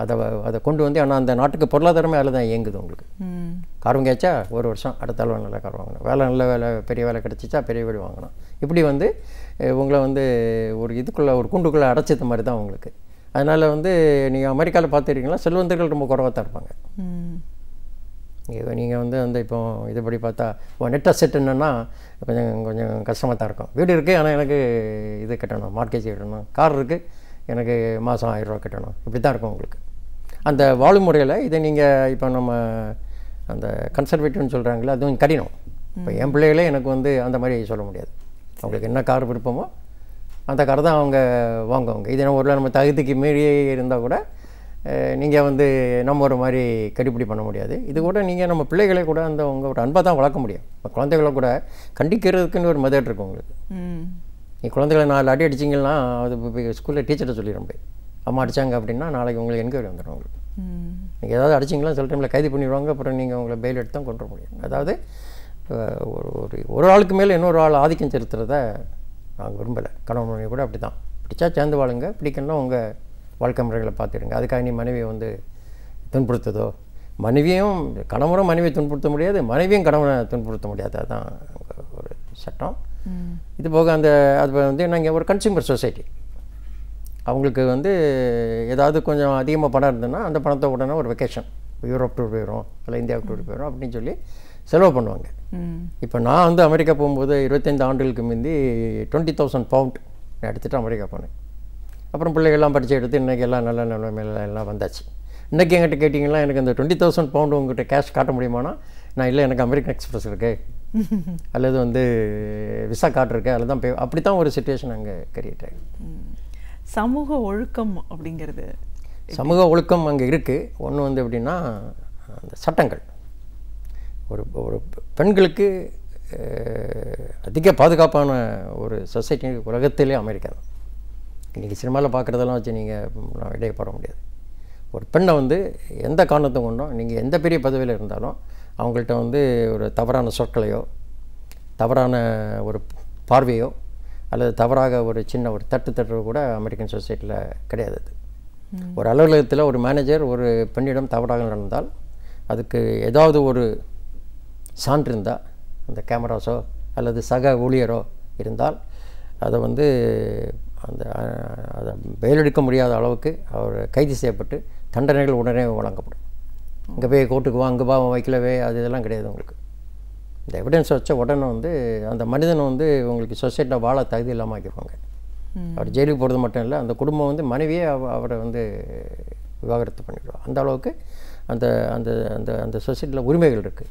அதை அதை கொண்டு வந்து ஆனால் அந்த நாட்டுக்கு பொருளாதாரமே அதில் தான் இயங்குது உங்களுக்கு கார் வாங்கியாச்சா ஒரு வருஷம் அடுத்த அளவு நல்ல கார் வாங்கணும் வேலை நல்ல வேலை பெரிய வேலை கிடச்சிச்சா பெரிய வீடு வாங்கினோம் இப்படி வந்து உங்களை வந்து ஒரு இதுக்குள்ளே ஒரு குண்டுக்குள்ளே அடைச்சது மாதிரி தான் உங்களுக்கு அதனால் வந்து நீங்கள் அமெரிக்காவில் பார்த்துருக்கீங்களா செல்வந்தர்கள் ரொம்ப குறவாக தான் இருப்பாங்க இது நீங்கள் வந்து வந்து இப்போ இதுபடி பார்த்தா இப்போ நெட் அசெட் என்னென்னா கொஞ்சம் கொஞ்சம் கஷ்டமாக தான் இருக்கும் வீடு இருக்குது ஆனால் எனக்கு இது கட்டணும் மார்க்கேஜ் கட்டணும் கார் இருக்குது எனக்கு மாதம் ஆயிரரூவா கட்டணும் இப்படி தான் இருக்கும் உங்களுக்கு அந்த வாழும் முறையில் இதை நீங்கள் இப்போ நம்ம அந்த கன்சர்வேட்டிவ்னு சொல்கிறாங்களே அதுவும் கடினம் இப்போ என் பிள்ளைகளே எனக்கு வந்து அந்த மாதிரி சொல்ல முடியாது அவங்களுக்கு என்ன கார் விருப்பமோ அந்த கார் தான் அவங்க வாங்குவாங்க இதை ஒரு நம்ம தகுதிக்கு மீறியே இருந்தால் கூட நீங்கள் வந்து நம்ம ஒரு மாதிரி கடிப்பிடி பண்ண முடியாது இது கூட நீங்கள் நம்ம பிள்ளைகளை கூட அந்த உங்கள் ஒரு அன்பை தான் வளர்க்க முடியும் இப்போ குழந்தைகளை கூட கண்டிக்கிறதுக்குன்னு ஒரு மெதட் இருக்கும் உங்களுக்கு நீ குழந்தைகளை நாலு அடி அடிச்சிங்கன்னா அது இப்போ ஸ்கூலில் டீச்சர்கிட்ட சொல்லிடுறேன் போய் அம்மா அடித்தாங்க அப்படின்னா நாளைக்கு உங்களுக்கு என்கொயரி வந்துடும் உங்களுக்கு நீங்கள் ஏதாவது அடிச்சிங்களா சில டைமில் கைது பண்ணிடுவாங்க அப்புறம் நீங்கள் உங்களை பெயில் எடுத்து தான் கொண்டு வர முடியும் அதாவது ஒரு ஒரு ஒரு ஆளுக்கு மேலே இன்னொரு ஆள் ஆதிக்கம் செலுத்துறத நாங்கள் விரும்பலை கணவன் கூட அப்படி தான் பிடிச்சா சேர்ந்து வாழுங்க பிடிக்கணும்னா உங்கள் வாழ்க்கை முறைகளை பார்த்துருங்க அதுக்காக நீ மனைவியை வந்து துன்புறுத்துதோ மனைவியும் கணவரும் மனைவியை துன்புறுத்த முடியாது மனைவியும் கணவனை துன்புறுத்த முடியாது அதுதான் ஒரு சட்டம் இது போக அந்த அது வந்து நாங்கள் ஒரு கன்சியூமர் சொசைட்டி அவங்களுக்கு வந்து ஏதாவது கொஞ்சம் அதிகமாக பணம் இருந்ததுன்னா அந்த பணத்தை உடனே ஒரு வெக்கேஷன் யூரோப் டூர் போயிடும் இல்லை இந்தியாவுக்கு டூர் போயிடும் அப்படின்னு சொல்லி செலவு பண்ணுவாங்க இப்போ நான் வந்து அமெரிக்கா போகும்போது இருபத்தைந்து ஆண்டுகளுக்கு முந்தி டுவெண்ட்டி தௌசண்ட் பவுண்ட் நான் எடுத்துகிட்டு அமெரிக்கா போனேன் அப்புறம் பிள்ளைகள்லாம் படித்து எடுத்து இன்றைக்கி எல்லாம் நல்ல நிலைமையில எல்லாம் வந்தாச்சு இன்றைக்கி எங்கிட்ட கேட்டிங்கன்னா எனக்கு இந்த டுவெண்ட்டி தௌசண்ட் பவுண்டு உங்கள்கிட்ட கேஷ் காட்ட முடியுமானா நான் இல்லை எனக்கு அமெரிக்கன் எக்ஸ்பிரஸ் இருக்குது அல்லது வந்து விசா காட்டுருக்கு அல்லது தான் அப்படி தான் ஒரு சுச்சுவேஷன் அங்கே கிரியேட் ஆகி சமூக ஒழுக்கம் அப்படிங்கிறது சமூக ஒழுக்கம் அங்கே இருக்குது ஒன்று வந்து எப்படின்னா அந்த சட்டங்கள் ஒரு ஒரு பெண்களுக்கு அதிக பாதுகாப்பான ஒரு சொசைட்டி உலகத்திலே அமெரிக்கா தான் இன்றைக்கி சினிமாவில் பார்க்குறதெல்லாம் வச்சு நீங்கள் இடையே போட முடியாது ஒரு பெண்ணை வந்து எந்த காரணத்தை கொண்டும் நீங்கள் எந்த பெரிய பதவியில் இருந்தாலும் அவங்கள்ட்ட வந்து ஒரு தவறான சொற்களையோ தவறான ஒரு பார்வையோ அல்லது தவறாக ஒரு சின்ன ஒரு தட்டு தட்டு கூட அமெரிக்கன் சொசைட்டியில் கிடையாது ஒரு அலுவலகத்தில் ஒரு மேனேஜர் ஒரு பெண்ணிடம் தவறாக நடந்தால் அதுக்கு ஏதாவது ஒரு சான்று இருந்தால் அந்த கேமராஸோ அல்லது சக ஊழியரோ இருந்தால் அதை வந்து அந்த அதை பெயிலடிக்க முடியாத அளவுக்கு அவர் கைது செய்யப்பட்டு தண்டனைகள் உடனே வழங்கப்படும் இங்கே போய் கோர்ட்டுக்கு வா அங்கே பா வைக்கலவே அது இதெல்லாம் கிடையாது உங்களுக்கு இந்த எவிடன்ஸ் வச்ச உடனே வந்து அந்த மனிதனை வந்து உங்களுக்கு சொசைட்டியில் வாழ தகுதி இல்லாமல் ஆக்கிடுவாங்க அவர் ஜெயிலுக்கு போகிறது மட்டும் இல்லை அந்த குடும்பம் வந்து மனைவியே அவரை வந்து விவாகரத்து பண்ணிவிடுவார் அந்த அளவுக்கு அந்த அந்த அந்த அந்த சொசைட்டியில் உரிமைகள் இருக்குது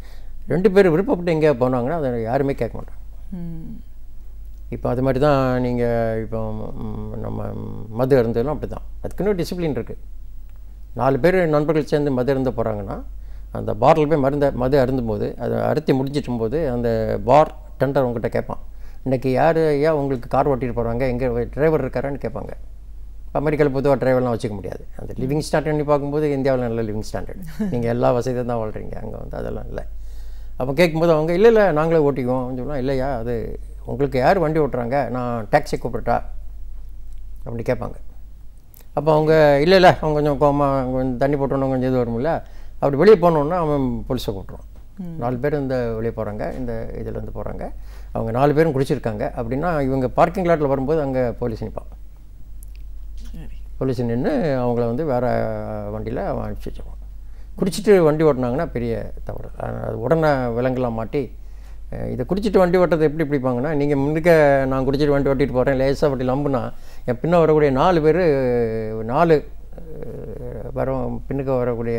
ரெண்டு பேர் விருப்பப்பட்டு எங்கேயா போனாங்கன்னா அதை யாருமே கேட்க மாட்டாங்க இப்போ அது மாதிரி தான் நீங்கள் இப்போ நம்ம மது அருந்தெல்லாம் அப்படி தான் அதுக்குன்னு ஒரு டிசிப்ளின் இருக்குது நாலு பேர் நண்பர்கள் சேர்ந்து மது அருந்த போகிறாங்கன்னா அந்த பாரில் போய் மருந்த மது அருந்தும்போது அதை அறுத்தி முடிஞ்சிட்டும் போது அந்த பார் டெண்டர் உங்கள்கிட்ட கேட்பான் இன்றைக்கி யார் ஏன் உங்களுக்கு கார் ஓட்டிட்டு போகிறாங்க எங்கே டிரைவர் இருக்காரான்னு கேட்பாங்க அமெரிக்காவில் பொதுவாக டிரைவர்லாம் வச்சுக்க முடியாது அந்த லிவிங் ஸ்டாண்டர்ட்னு பார்க்கும்போது இந்தியாவில் நல்ல லிவிங் ஸ்டாண்டர்ட் நீங்கள் எல்லா வசதியும் தான் வாழ்கிறீங்க அங்கே வந்து அதெல்லாம் இல்லை அப்போ கேட்கும்போது அவங்க இல்லை இல்லை நாங்களே ஓட்டிக்குவோம் சொல்லலாம் இல்லையா அது உங்களுக்கு யார் வண்டி ஓட்டுறாங்க நான் டாக்ஸி கூப்பிட்டா அப்படி கேட்பாங்க அப்போ அவங்க இல்லை இல்லை அவங்க கொஞ்சம் கோமா கொஞ்சம் தண்ணி போட்டோன்னு கொஞ்சம் இது வரும்ல அப்படி வெளியே போனோன்னா அவன் போலீஸை கூப்பிட்ருவான் நாலு பேர் இந்த வெளியே போகிறாங்க இந்த இதிலேருந்து போகிறாங்க அவங்க நாலு பேரும் குடிச்சிருக்காங்க அப்படின்னா இவங்க பார்க்கிங் லாட்டில் வரும்போது அங்கே போலீஸ் நிற்பான் போலீஸ் நின்று அவங்கள வந்து வேறு வண்டியில் அவன் அனுப்பிச்சி வச்சுருவான் குடிச்சிட்டு வண்டி ஓட்டினாங்கன்னா பெரிய தவறு அது உடனே விலங்கெல்லாம் மாட்டி இதை குடிச்சிட்டு வண்டி ஓட்டுறது எப்படி பிடிப்பாங்கன்னா நீங்கள் முன்னுக்க நான் குடிச்சிட்டு வண்டி ஓட்டிகிட்டு போகிறேன் லேசாக வண்டி நம்புனா என் பின்னே வரக்கூடிய நாலு பேர் நாலு வர பின்னுக்கு வரக்கூடிய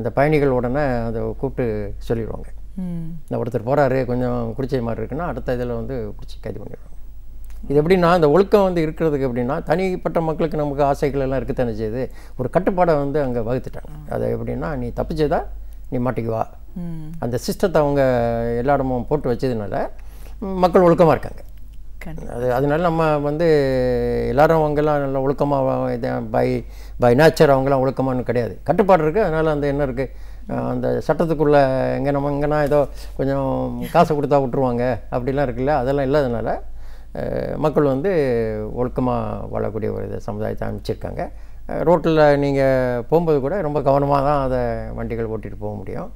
அந்த பயணிகள் உடனே அதை கூப்பிட்டு சொல்லிடுவாங்க இந்த ஒருத்தர் போகிறாரு கொஞ்சம் குடிச்ச மாதிரி இருக்குன்னா அடுத்த இதில் வந்து குடிச்சு கைது பண்ணிடுவாங்க இது எப்படின்னா அந்த ஒழுக்கம் வந்து இருக்கிறதுக்கு எப்படின்னா தனிப்பட்ட மக்களுக்கு நமக்கு ஆசைகள் எல்லாம் இருக்குத்தானே செய்யுது ஒரு கட்டுப்பாடை வந்து அங்கே வகுத்துட்டாங்க அதை எப்படின்னா நீ தப்பிச்சதா நீ மாட்டிக்குவா அந்த சிஸ்டத்தை அவங்க எல்லா இடமும் போட்டு வச்சதுனால மக்கள் ஒழுக்கமாக இருக்காங்க அது அதனால நம்ம வந்து எல்லாரும் அவங்கெல்லாம் நல்லா ஒழுக்கமாக பை பை நேச்சர் அவங்கெல்லாம் ஒழுக்கமானு கிடையாது கட்டுப்பாடு இருக்குது அதனால் அந்த என்ன இருக்குது அந்த சட்டத்துக்குள்ளே எங்கே நம்ம எங்கன்னா ஏதோ கொஞ்சம் காசு கொடுத்தா விட்டுருவாங்க அப்படிலாம் இருக்குல்ல அதெல்லாம் இல்லாதனால மக்கள் வந்து ஒழுக்கமாக வாழக்கூடிய ஒரு இதை சமுதாயத்தை அமைச்சிருக்காங்க ரோட்டில் நீங்கள் போகும்போது கூட ரொம்ப கவனமாக தான் அதை வண்டிகள் ஓட்டிகிட்டு போக முடியும்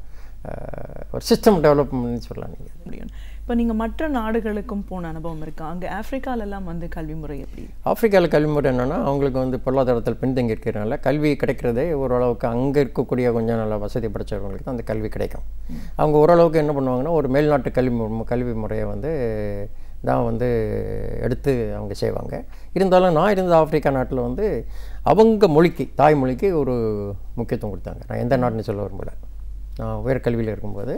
ஒரு சிஸ்டம் டெவலப்மெண்ட்னு சொல்லலாம் நீங்கள் முடியும் இப்போ நீங்கள் மற்ற நாடுகளுக்கும் போன அனுபவம் இருக்கா அங்கே ஆஃப்ரிக்காலெல்லாம் வந்து கல்வி முறை எப்படி ஆஃப்ரிக்காவில் கல்வி முறை என்னென்னா அவங்களுக்கு வந்து பொருளாதாரத்தில் பின்தங்கி இருக்கிறனால கல்வி கிடைக்கிறதே ஓரளவுக்கு அங்கே இருக்கக்கூடிய கொஞ்சம் நல்ல வசதி படைச்சவங்களுக்கு தான் அந்த கல்வி கிடைக்கும் அவங்க ஓரளவுக்கு என்ன பண்ணுவாங்கன்னா ஒரு மேல்நாட்டு கல்வி கல்வி முறையை வந்து தான் வந்து எடுத்து அவங்க செய்வாங்க இருந்தாலும் நான் இருந்த ஆப்பிரிக்கா நாட்டில் வந்து அவங்க மொழிக்கு தாய்மொழிக்கு ஒரு முக்கியத்துவம் கொடுத்தாங்க நான் எந்த நாட்டுன்னு சொல்ல விரும்பலை உயர்கல்வியில் இருக்கும்போது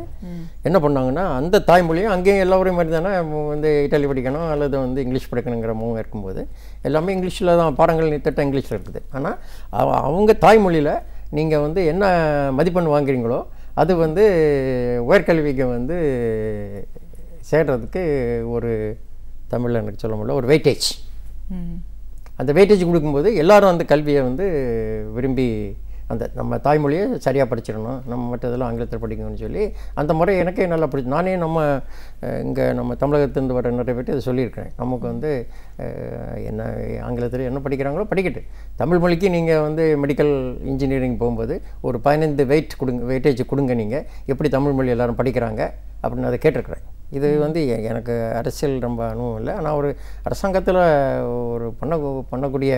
என்ன பண்ணாங்கன்னா அந்த தாய்மொழியும் அங்கேயும் எல்லாரையும் மாதிரி தானே வந்து இட்டாலி படிக்கணும் அல்லது வந்து இங்கிலீஷ் படிக்கணுங்கிற மூவம் இருக்கும்போது எல்லாமே இங்கிலீஷில் தான் பாடங்கள் திட்டம் இங்கிலீஷில் இருக்குது ஆனால் அவங்க தாய்மொழியில் நீங்கள் வந்து என்ன மதிப்பெண் வாங்குறீங்களோ அது வந்து உயர்கல்விக்கு வந்து சேர்கிறதுக்கு ஒரு தமிழில் எனக்கு சொல்ல முடியல ஒரு வெயிட்டேஜ் அந்த வெயிட்டேஜ் கொடுக்கும்போது எல்லோரும் அந்த கல்வியை வந்து விரும்பி அந்த நம்ம தாய்மொழியை சரியாக படிச்சிடணும் நம்ம மற்றதெல்லாம் ஆங்கிலத்தில் படிக்கணும்னு சொல்லி அந்த முறை எனக்கே நல்லா பிடிச்சி நானே நம்ம இங்கே நம்ம தமிழகத்திலிருந்து வர நிறைய பேர்ட்டு அதை சொல்லியிருக்கிறேன் நமக்கு வந்து என்ன ஆங்கிலத்தில் என்ன படிக்கிறாங்களோ படிக்கட்டு தமிழ் மொழிக்கு நீங்கள் வந்து மெடிக்கல் இன்ஜினியரிங் போகும்போது ஒரு பதினைந்து வெயிட் கொடுங்க வெயிட்டேஜ் கொடுங்க நீங்கள் எப்படி தமிழ் மொழி எல்லோரும் படிக்கிறாங்க அப்படின்னு அதை கேட்டிருக்கிறேன் இது வந்து எனக்கு அரசியல் ரொம்ப அனுபவம் இல்லை ஆனால் ஒரு அரசாங்கத்தில் ஒரு பண்ண பண்ணக்கூடிய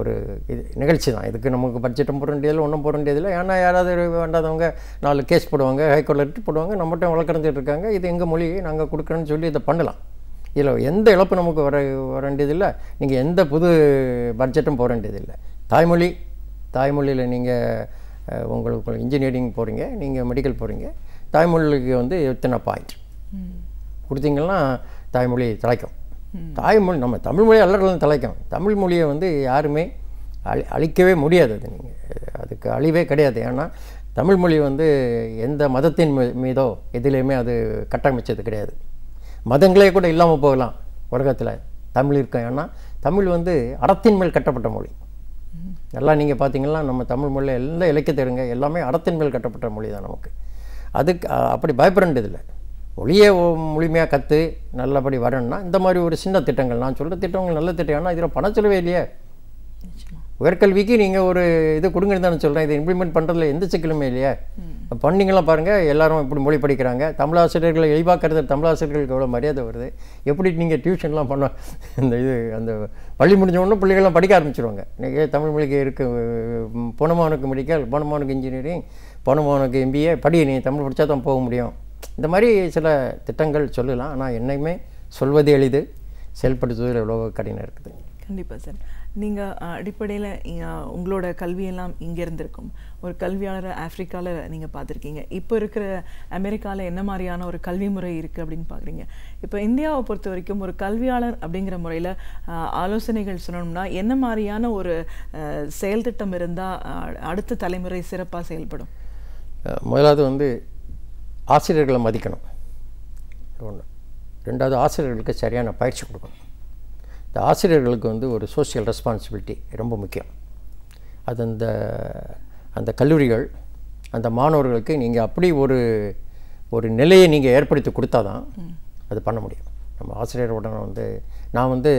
ஒரு இது நிகழ்ச்சி தான் இதுக்கு நமக்கு பட்ஜெட்டும் போட வேண்டியதில்லை ஒன்றும் போட வேண்டியதில்லை ஏன்னா யாராவது வேண்டாதவங்க நாலு கேஸ் போடுவாங்க ஹைகோர்ட்டில் போடுவாங்க நம்மகிட்ட வழக்கறிஞர் இருக்காங்க இது எங்கள் மொழியை நாங்கள் கொடுக்குறோன்னு சொல்லி இதை பண்ணலாம் இதில் எந்த இழப்பு நமக்கு வர வர வேண்டியதில்லை நீங்கள் எந்த புது பட்ஜெட்டும் போட வேண்டியதில்லை தாய்மொழி தாய்மொழியில் நீங்கள் உங்களுக்கு இன்ஜினியரிங் போகிறீங்க நீங்கள் மெடிக்கல் போகிறீங்க தாய்மொழிக்கு வந்து எத்தனை பாயிண்ட் கொடுத்தீங்கன்னா தாய்மொழி தலைக்கும் தாய்மொழி நம்ம தமிழ்மொழி அல்லர்கள் தலைக்கும் தமிழ் மொழியை வந்து யாருமே அழி அழிக்கவே முடியாது அது நீங்கள் அதுக்கு அழிவே கிடையாது ஏன்னா தமிழ்மொழி வந்து எந்த மதத்தின் மீதோ எதுலேயுமே அது கட்டமைச்சது கிடையாது மதங்களே கூட இல்லாமல் போகலாம் உலகத்தில் தமிழ் இருக்கும் ஏன்னா தமிழ் வந்து அடத்தின் மேல் கட்டப்பட்ட மொழி எல்லாம் நீங்கள் பார்த்தீங்கன்னா நம்ம தமிழ் மொழியில் எல்லாம் இலக்கிய எடுங்க எல்லாமே அடத்தின் மேல் கட்டப்பட்ட மொழி தான் நமக்கு அதுக்கு அப்படி பயப்படுறது இல்லை ஒளியை முழுமையாக கற்று நல்லபடி வரணும்னா இந்த மாதிரி ஒரு சின்ன திட்டங்கள் நான் சொல்கிற திட்டங்கள் நல்ல திட்டம் ஆனால் இதில் பணம் செலவே இல்லையே உயர்கல்விக்கு நீங்கள் ஒரு இது கொடுங்கன்னு தானே சொல்கிறேன் இதை இம்ப்ளிமெண்ட் பண்ணுறதுல எந்த சிக்கலுமே இல்லையா பண்ணிங்களாம் பாருங்கள் எல்லாரும் இப்படி மொழி படிக்கிறாங்க தமிழ் ஆசிரியர்களை எளிவாக்குறது தமிழ் ஆசிரியர்களுக்கு எவ்வளோ மரியாதை வருது எப்படி நீங்கள் டியூஷன்லாம் பண்ண இந்த இது அந்த பள்ளி முடிஞ்சவொன்னே பிள்ளைகள்லாம் படிக்க ஆரம்பிச்சிருவாங்க இன்றைக்கி தமிழ் மொழிக்கு இருக்கு போனமானுக்கு மெடிக்கல் போனமானுக்கு இன்ஜினியரிங் போனமானுக்கு எம்பிஏ படி நீ தமிழ் படித்தா தான் போக முடியும் இந்த மாதிரி சில திட்டங்கள் சொல்லலாம் ஆனால் என்னையுமே சொல்வது எளிது செயல்படுத்துவதில் எவ்வளோ கடினம் இருக்குது கண்டிப்பாக சார் நீங்கள் அடிப்படையில் உங்களோட கல்வியெல்லாம் இங்கே இருந்திருக்கும் ஒரு கல்வியாளரை ஆஃப்ரிக்காவில் நீங்கள் பார்த்துருக்கீங்க இப்போ இருக்கிற அமெரிக்காவில் என்ன மாதிரியான ஒரு கல்வி முறை இருக்குது அப்படின்னு பார்க்குறீங்க இப்போ இந்தியாவை பொறுத்த வரைக்கும் ஒரு கல்வியாளர் அப்படிங்கிற முறையில் ஆலோசனைகள் சொல்லணும்னா என்ன மாதிரியான ஒரு செயல்திட்டம் இருந்தால் அடுத்த தலைமுறை சிறப்பாக செயல்படும் முதலாவது வந்து ஆசிரியர்களை மதிக்கணும் ஒன்று ரெண்டாவது ஆசிரியர்களுக்கு சரியான பயிற்சி கொடுக்கணும் இந்த ஆசிரியர்களுக்கு வந்து ஒரு சோசியல் ரெஸ்பான்சிபிலிட்டி ரொம்ப முக்கியம் அது அந்த அந்த கல்லூரிகள் அந்த மாணவர்களுக்கு நீங்கள் அப்படி ஒரு ஒரு நிலையை நீங்கள் ஏற்படுத்தி கொடுத்தா தான் அது பண்ண முடியும் நம்ம ஆசிரியருடன் வந்து நான் வந்து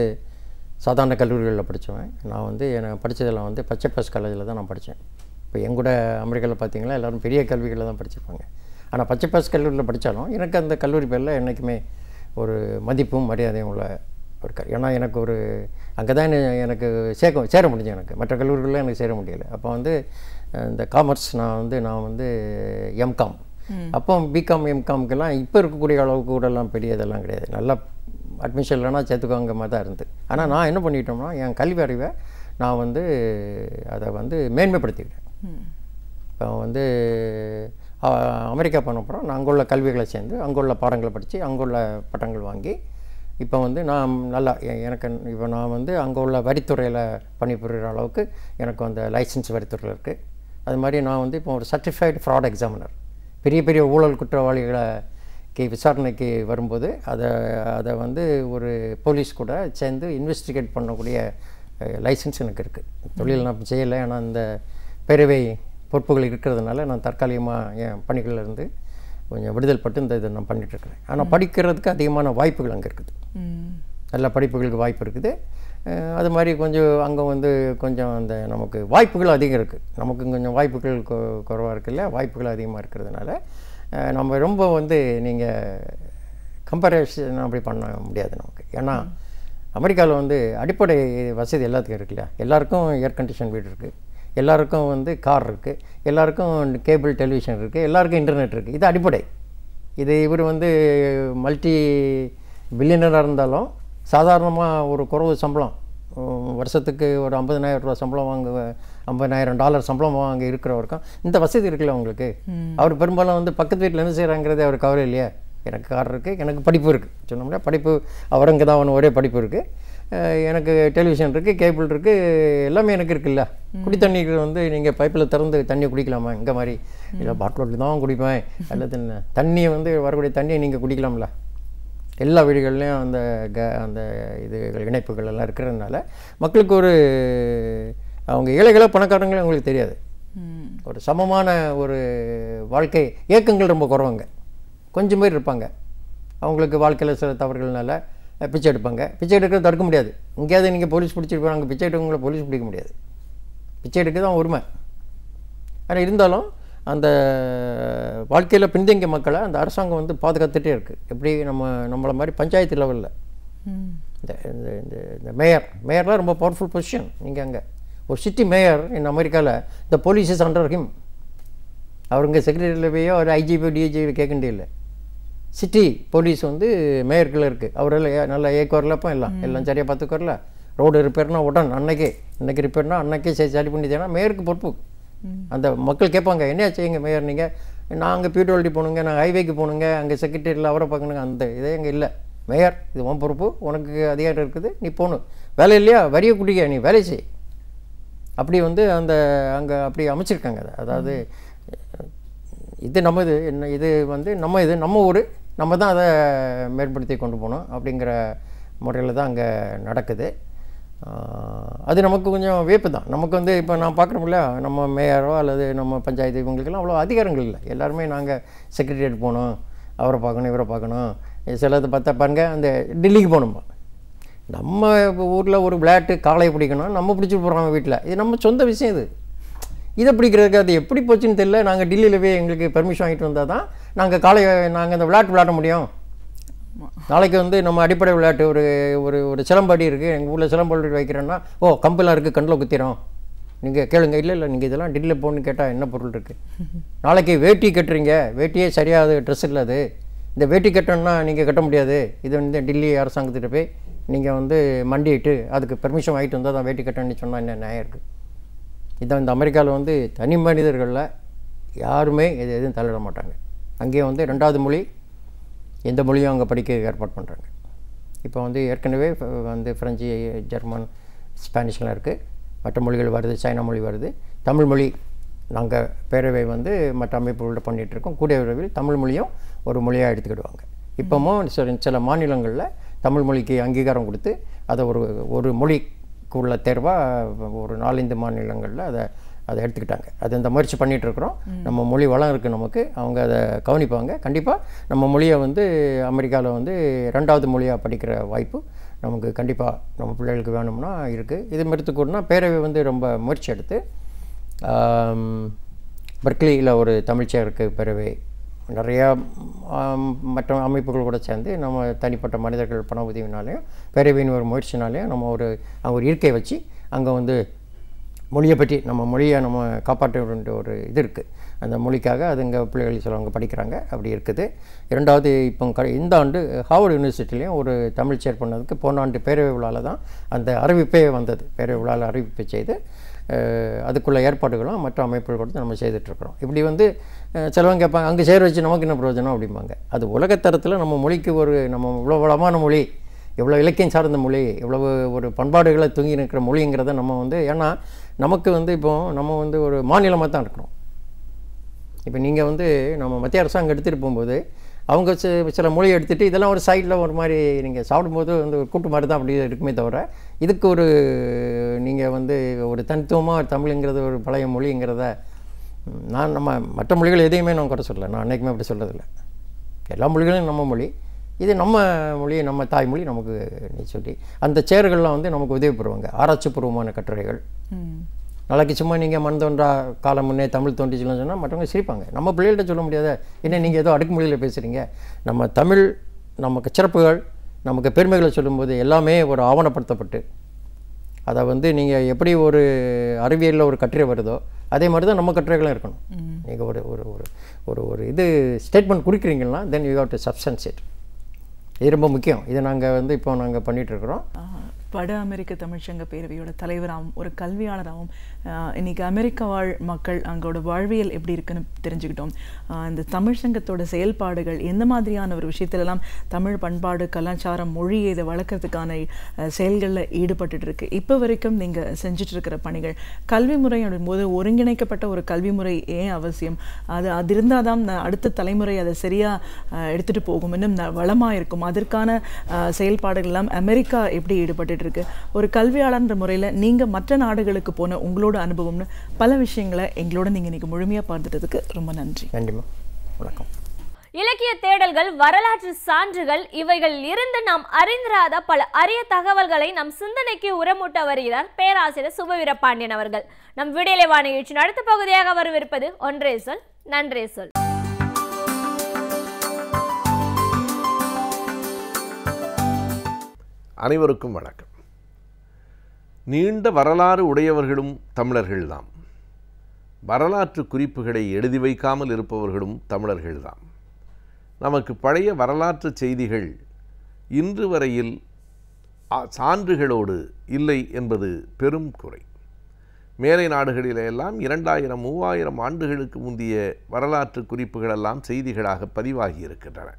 சாதாரண கல்லூரிகளில் படித்தவன் நான் வந்து எனக்கு படித்ததெல்லாம் வந்து பச்சை பஸ் காலேஜில் தான் நான் படித்தேன் இப்போ எங்கூட அமெரிக்காவில் பார்த்தீங்கன்னா எல்லோரும் பெரிய கல்விகளில் தான் படிச்சிருப்பாங்க ஆனால் பச்சை பாஸ் கல்லூரியில் படித்தாலும் எனக்கு அந்த கல்லூரி பேரில் என்றைக்குமே ஒரு மதிப்பும் மரியாதையும் உள்ள ஒரு க ஏன்னா எனக்கு ஒரு அங்கே தான் எனக்கு சேர்க்க சேர முடிஞ்சு எனக்கு மற்ற கல்லூரிகளில் எனக்கு சேர முடியல அப்போ வந்து இந்த காமர்ஸ் நான் வந்து நான் வந்து எம்காம் அப்போ பிகாம் எம்காம்க்கெல்லாம் இப்போ இருக்கக்கூடிய அளவுக்கு கூடலாம் பெரிய இதெல்லாம் கிடையாது நல்லா அட்மிஷன் இல்லைனா சேர்த்துக்கோங்க மாதிரி தான் இருந்து ஆனால் நான் என்ன பண்ணிட்டோம்னா என் கல்வி அறிவை நான் வந்து அதை வந்து மேன்மைப்படுத்திக்கிட்டேன் இப்போ வந்து அமெரிக்கா போன அப்புறம் நான் அங்குள்ள கல்விகளை சேர்ந்து அங்குள்ள பாடங்களை படித்து அங்குள்ள பட்டங்கள் வாங்கி இப்போ வந்து நான் நல்லா எனக்கு இப்போ நான் வந்து அங்கே உள்ள வரித்துறையில் பணிபுரிகிற அளவுக்கு எனக்கு அந்த லைசன்ஸ் வரித்துறையில் இருக்குது அது மாதிரி நான் வந்து இப்போ ஒரு சர்டிஃபைடு ஃப்ராட் எக்ஸாமினர் பெரிய பெரிய ஊழல் குற்றவாளிகளுக்கு விசாரணைக்கு வரும்போது அதை அதை வந்து ஒரு போலீஸ் கூட சேர்ந்து இன்வெஸ்டிகேட் பண்ணக்கூடிய லைசன்ஸ் எனக்கு இருக்குது தொழில் நான் செய்யலை ஆனால் இந்த பெருவை பொறுப்புகள் இருக்கிறதுனால நான் தற்காலிகமாக என் பணிகளிலிருந்து கொஞ்சம் விடுதல் பட்டு இந்த இதை நான் பண்ணிகிட்ருக்கிறேன் ஆனால் படிக்கிறதுக்கு அதிகமான வாய்ப்புகள் அங்கே இருக்குது நல்ல படிப்புகளுக்கு வாய்ப்பு இருக்குது அது மாதிரி கொஞ்சம் அங்கே வந்து கொஞ்சம் அந்த நமக்கு வாய்ப்புகள் அதிகம் இருக்குது நமக்கு கொஞ்சம் வாய்ப்புகள் குறவாக இருக்குல்ல வாய்ப்புகள் அதிகமாக இருக்கிறதுனால நம்ம ரொம்ப வந்து நீங்கள் கம்பேரிசன் அப்படி பண்ண முடியாது நமக்கு ஏன்னா அமெரிக்காவில் வந்து அடிப்படை வசதி எல்லாத்துக்கும் இருக்குல்ல எல்லாருக்கும் ஏர் கண்டிஷன் வீடு இருக்குது எல்லாருக்கும் வந்து கார் இருக்குது எல்லாருக்கும் கேபிள் டெலிவிஷன் இருக்குது எல்லாருக்கும் இன்டர்நெட் இருக்குது இது அடிப்படை இது இவர் வந்து மல்டி பில்லியனராக இருந்தாலும் சாதாரணமாக ஒரு குறவு சம்பளம் வருஷத்துக்கு ஒரு ஐம்பதனாயிரம் ரூபா சம்பளம் வாங்க ஐம்பதாயிரம் டாலர் சம்பளம் வாங்க இருக்கிறவருக்கும் இந்த வசதி இருக்குல்ல அவங்களுக்கு அவர் பெரும்பாலும் வந்து பக்கத்து வீட்டில் என்ன செய்கிறாங்கிறது அவர் கவலை இல்லையா எனக்கு கார் இருக்குது எனக்கு படிப்பு இருக்குது சொன்னோம்னா படிப்பு அவருங்க தான் ஒன்று ஒரே படிப்பு இருக்குது எனக்கு டெலிவிஷன் இருக்குது கேபிள் இருக்குது எல்லாமே எனக்கு இருக்குல்ல குடி தண்ணிக்கு வந்து நீங்கள் பைப்பில் திறந்து தண்ணியை குடிக்கலாமா இந்த மாதிரி இல்லை பாட்டில் தான் குடிப்பேன் அல்லது தண்ணியை வந்து வரக்கூடிய தண்ணியை நீங்கள் குடிக்கலாம்ல எல்லா வீடுகள்லேயும் அந்த க அந்த இது இணைப்புகள் எல்லாம் இருக்கிறதுனால மக்களுக்கு ஒரு அவங்க ஏழைகளோ பணக்காரங்களும் அவங்களுக்கு தெரியாது ஒரு சமமான ஒரு வாழ்க்கை ஏக்கங்கள் ரொம்ப குறவங்க கொஞ்சம் பேர் இருப்பாங்க அவங்களுக்கு வாழ்க்கையில் சில தவறுகள்னால பிச்சை எடுப்பாங்க பிச்சை எடுக்கிறது தடுக்க முடியாது எங்கேயாவது நீங்கள் போலீஸ் பிடிச்சிட்டு அங்கே பிச்சை எடுக்கவங்கள போலீஸ் பிடிக்க முடியாது பிச்சை எடுக்கிறது தான் உரிமை ஆனால் இருந்தாலும் அந்த வாழ்க்கையில் பின்தங்கிய மக்களை அந்த அரசாங்கம் வந்து பாதுகாத்துகிட்டே இருக்குது எப்படி நம்ம நம்மளை மாதிரி பஞ்சாயத்து லெவலில் இந்த இந்த இந்த மேயர் மேயர்லாம் ரொம்ப பவர்ஃபுல் பொசிஷன் நீங்கள் அங்கே ஒரு சிட்டி மேயர் இன் அமெரிக்காவில் இந்த போலீஸ் அண்டர் ஹிம் அவருங்க செக்ரட்டரியில் போய் ஒரு ஐஜிபி டிஜிபி கேட்க வேண்டிய இல்லை சிட்டி போலீஸ் வந்து மேயர்கள் இருக்குது அவரெல்லாம் நல்லா ஏக்குவார்லப்போ எல்லாம் எல்லாம் சரியாக பார்த்துக்குவார்ல ரோடு ரிப்பேர்னா உடன் அன்னைக்கே இன்னைக்கு ரிப்பேர்னா அன்னைக்கே சரி சரி தேனா மேயருக்கு பொறுப்பு அந்த மக்கள் கேட்பாங்க என்ன செய்யுங்க மேயர் நீங்கள் நாங்கள் பியூட்டோல்டி போகணுங்க நாங்கள் ஹைவேக்கு போகணுங்க அங்கே செக்ரட்டரியில் அவரை பார்க்கணுங்க அந்த இதே எங்கே இல்லை மேயர் இது உன் பொறுப்பு உனக்கு அதிகாரம் இருக்குது நீ போகணும் வேலை இல்லையா வரிய குடிக்க நீ வேலை செய் அப்படி வந்து அந்த அங்கே அப்படி அமைச்சிருக்காங்க அதை அதாவது இது நம்ம இது என்ன இது வந்து நம்ம இது நம்ம ஊர் நம்ம தான் அதை மேம்படுத்தி கொண்டு போகணும் அப்படிங்கிற முறையில் தான் அங்கே நடக்குது அது நமக்கு கொஞ்சம் வேப்பு தான் நமக்கு வந்து இப்போ நான் இல்லையா நம்ம மேயரோ அல்லது நம்ம பஞ்சாயத்து இவங்களுக்கெல்லாம் அவ்வளோ அதிகாரங்கள் இல்லை எல்லாருமே நாங்கள் செக்ரட்டரியேட் போகணும் அவரை பார்க்கணும் இவரை பார்க்கணும் சிலது பார்த்தா பாருங்கள் அந்த டெல்லிக்கு போகணுமா நம்ம ஊரில் ஒரு விளையாட்டு காலையை பிடிக்கணும் நம்ம பிடிச்சி போகிறோம் வீட்டில் இது நம்ம சொந்த விஷயம் இது இதை பிடிக்கிறதுக்கு அது எப்படி போச்சுன்னு தெரியல நாங்கள் டெல்லியில் போய் எங்களுக்கு பெர்மிஷன் வாங்கிட்டு வந்தால் தான் நாங்கள் காலை நாங்கள் இந்த விளையாட்டு விளையாட முடியும் நாளைக்கு வந்து நம்ம அடிப்படை விளையாட்டு ஒரு ஒரு ஒரு சிலம்படி இருக்குது எங்கள் ஊரில் சிலம்படி வைக்கிறேன்னா ஓ கம்பெலாம் இருக்குது கண்ணில் குத்திரும் நீங்கள் கேளுங்க இல்லை இல்லை நீங்கள் இதெல்லாம் டில்லியில் போகணுன்னு கேட்டால் என்ன பொருள் இருக்குது நாளைக்கு வேட்டி கட்டுறீங்க வேட்டியே சரியாது ட்ரெஸ் இல்லை அது இந்த வேட்டி கட்டணும்னா நீங்கள் கட்ட முடியாது இது வந்து டில்லி அரசாங்கத்திட்ட போய் நீங்கள் வந்து மண்டிட்டு அதுக்கு பெர்மிஷன் வாங்கிட்டு வந்தால் தான் வேட்டி கட்டணும்னு சொன்னால் என்ன நியாயம் இருக்குது இதான் இந்த அமெரிக்காவில் வந்து தனி மனிதர்களில் யாருமே இது எதுவும் தள்ளிட மாட்டாங்க அங்கேயும் வந்து ரெண்டாவது மொழி எந்த மொழியும் அங்கே படிக்க ஏற்பாடு பண்ணுறாங்க இப்போ வந்து ஏற்கனவே வந்து ஃப்ரெஞ்சு ஜெர்மன் ஸ்பானிஷ்லாம் இருக்குது மற்ற மொழிகள் வருது சைனா மொழி வருது தமிழ் மொழி நாங்கள் பேரவை வந்து மற்ற அமைப்புகளோட பண்ணிகிட்ருக்கோம் கூடிய விரைவில் தமிழ் மொழியும் ஒரு மொழியாக எடுத்துக்கிடுவாங்க இப்போவும் சில சில மாநிலங்களில் தமிழ் மொழிக்கு அங்கீகாரம் கொடுத்து அதை ஒரு ஒரு மொழிக்குள்ள தேர்வாக ஒரு நாலஞ்சு மாநிலங்களில் அதை அதை எடுத்துக்கிட்டாங்க அது இந்த முயற்சி பண்ணிகிட்ருக்குறோம் நம்ம மொழி வளம் இருக்குது நமக்கு அவங்க அதை கவனிப்பாங்க கண்டிப்பாக நம்ம மொழியை வந்து அமெரிக்காவில் வந்து ரெண்டாவது மொழியாக படிக்கிற வாய்ப்பு நமக்கு கண்டிப்பாக நம்ம பிள்ளைகளுக்கு வேணும்னா இருக்குது இது மறுத்துக்கூடனா பேரவை வந்து ரொம்ப முயற்சி எடுத்து பர்க்லியில் ஒரு தமிழ்ச்சேருக்கு பேரவை நிறையா மற்ற அமைப்புகள் கூட சேர்ந்து நம்ம தனிப்பட்ட மனிதர்கள் பண உதவினாலேயும் பேரவையின் ஒரு முயற்சினாலேயும் நம்ம ஒரு அங்கே ஒரு இயற்கை வச்சு அங்கே வந்து மொழியை பற்றி நம்ம மொழியை நம்ம காப்பாற்ற வேண்டிய ஒரு இது இருக்குது அந்த மொழிக்காக அது இங்கே பிள்ளைகள் சிலவங்க படிக்கிறாங்க அப்படி இருக்குது இரண்டாவது இப்போ க இந்த ஆண்டு ஹார்வர்டு யூனிவர்சிட்டிலையும் ஒரு தமிழ் சேர் பண்ணதுக்கு போன ஆண்டு பேரவை விழாவில் தான் அந்த அறிவிப்பே வந்தது பேரவை விழாவில் அறிவிப்பு செய்து அதுக்குள்ள ஏற்பாடுகளும் மற்ற அமைப்புகள் கொடுத்து நம்ம செய்துட்ருக்குறோம் இப்படி வந்து சிலவங்க கேட்பாங்க அங்கே சேர் வச்சு நமக்கு என்ன பிரயோஜனம் அப்படிம்பாங்க அது உலகத்தரத்தில் நம்ம மொழிக்கு ஒரு நம்ம இவ்வளோ வளமான மொழி எவ்வளோ இலக்கியம் சார்ந்த மொழி எவ்வளவு ஒரு பண்பாடுகளை தூங்கி நிற்கிற மொழிங்கிறத நம்ம வந்து ஏன்னா நமக்கு வந்து இப்போ நம்ம வந்து ஒரு மாநிலமாக தான் இருக்கிறோம் இப்போ நீங்கள் வந்து நம்ம மத்திய அரசாங்கம் எடுத்துகிட்டு போகும்போது அவங்க சில மொழி எடுத்துகிட்டு இதெல்லாம் ஒரு சைடில் ஒரு மாதிரி நீங்கள் சாப்பிடும்போது வந்து ஒரு கூட்டு மாதிரி தான் அப்படி இருக்குமே தவிர இதுக்கு ஒரு நீங்கள் வந்து ஒரு தனித்துவமாக தமிழுங்கிறது ஒரு பழைய மொழிங்கிறத நான் நம்ம மற்ற மொழிகள் எதையுமே நான் குறை சொல்லலை நான் அன்றைக்குமே அப்படி சொல்கிறதில்ல எல்லா மொழிகளும் நம்ம மொழி இது நம்ம மொழி நம்ம தாய்மொழி நமக்கு நீ சொல்லி அந்த சேர்கள்லாம் வந்து நமக்கு உதவி பெறுவாங்க பூர்வமான கட்டுரைகள் நாளைக்கு சும்மா நீங்கள் மண் தோன்றா காலம் முன்னே தமிழ் தோன்றிச்சுலாம் சொன்னால் மற்றவங்க சிரிப்பாங்க நம்ம பிள்ளைகள்கிட்ட சொல்ல முடியாத என்ன நீங்கள் ஏதோ அடுக்குமொழியில் பேசுகிறீங்க நம்ம தமிழ் நமக்கு சிறப்புகள் நமக்கு பெருமைகளை சொல்லும்போது எல்லாமே ஒரு ஆவணப்படுத்தப்பட்டு அதை வந்து நீங்கள் எப்படி ஒரு அறிவியலில் ஒரு கட்டுரை வருதோ அதே மாதிரி தான் நம்ம கட்டுரைகளும் இருக்கணும் நீங்கள் ஒரு ஒரு ஒரு ஒரு இது ஸ்டேட்மெண்ட் குறிக்கிறீங்கன்னா then you have to substance it இது ரொம்ப முக்கியம் இதை நாங்கள் வந்து இப்போ நாங்கள் பண்ணிட்டு இருக்கிறோம் வட அமெரிக்க தமிழ்ச்சங்க பேரவையோட தலைவராகவும் ஒரு கல்வியாளராகவும் இன்றைக்கி அமெரிக்க வாழ் மக்கள் அங்கோட வாழ்வியல் எப்படி இருக்குன்னு தெரிஞ்சுக்கிட்டோம் இந்த தமிழ் சங்கத்தோட செயல்பாடுகள் எந்த மாதிரியான ஒரு விஷயத்திலலாம் தமிழ் பண்பாடு கலாச்சாரம் மொழி இதை வளர்க்குறதுக்கான செயல்களில் ஈடுபட்டு இருக்கு இப்போ வரைக்கும் நீங்கள் செஞ்சுட்டு இருக்கிற பணிகள் கல்வி முறை போது ஒருங்கிணைக்கப்பட்ட ஒரு கல்வி முறை ஏன் அவசியம் அது அது இருந்தால் தான் அடுத்த தலைமுறை அதை சரியாக எடுத்துகிட்டு போகும் இன்னும் வளமாக இருக்கும் அதற்கான செயல்பாடுகள்லாம் அமெரிக்கா எப்படி ஈடுபட்டு இருக்கு ஒரு கல்வியாளன்ற முறையில் நீங்கள் மற்ற நாடுகளுக்கு போன உங்களோட உங்களோட அனுபவம்னு பல விஷயங்களை எங்களோட நீங்கள் இன்னைக்கு முழுமையாக பார்த்துட்டதுக்கு ரொம்ப நன்றி நன்றிமா வணக்கம் இலக்கிய தேடல்கள் வரலாற்று சான்றுகள் இவைகள் இருந்து நாம் அறிந்திராத பல அரிய தகவல்களை நம் சிந்தனைக்கு உரமூட்ட வருகிறார் பேராசிரியர் சுபவீர பாண்டியன் அவர்கள் நம் விடியலைவா நிகழ்ச்சியின் அடுத்த பகுதியாக வரவிருப்பது ஒன்றே சொல் நன்றே சொல் அனைவருக்கும் வணக்கம் நீண்ட வரலாறு உடையவர்களும் தமிழர்கள்தாம் வரலாற்று குறிப்புகளை எழுதி வைக்காமல் இருப்பவர்களும் தமிழர்கள்தாம் நமக்கு பழைய வரலாற்று செய்திகள் இன்று வரையில் சான்றுகளோடு இல்லை என்பது பெரும் குறை மேலை நாடுகளிலெல்லாம் இரண்டாயிரம் மூவாயிரம் ஆண்டுகளுக்கு முந்தைய வரலாற்று குறிப்புகளெல்லாம் செய்திகளாக பதிவாகி இருக்கின்றன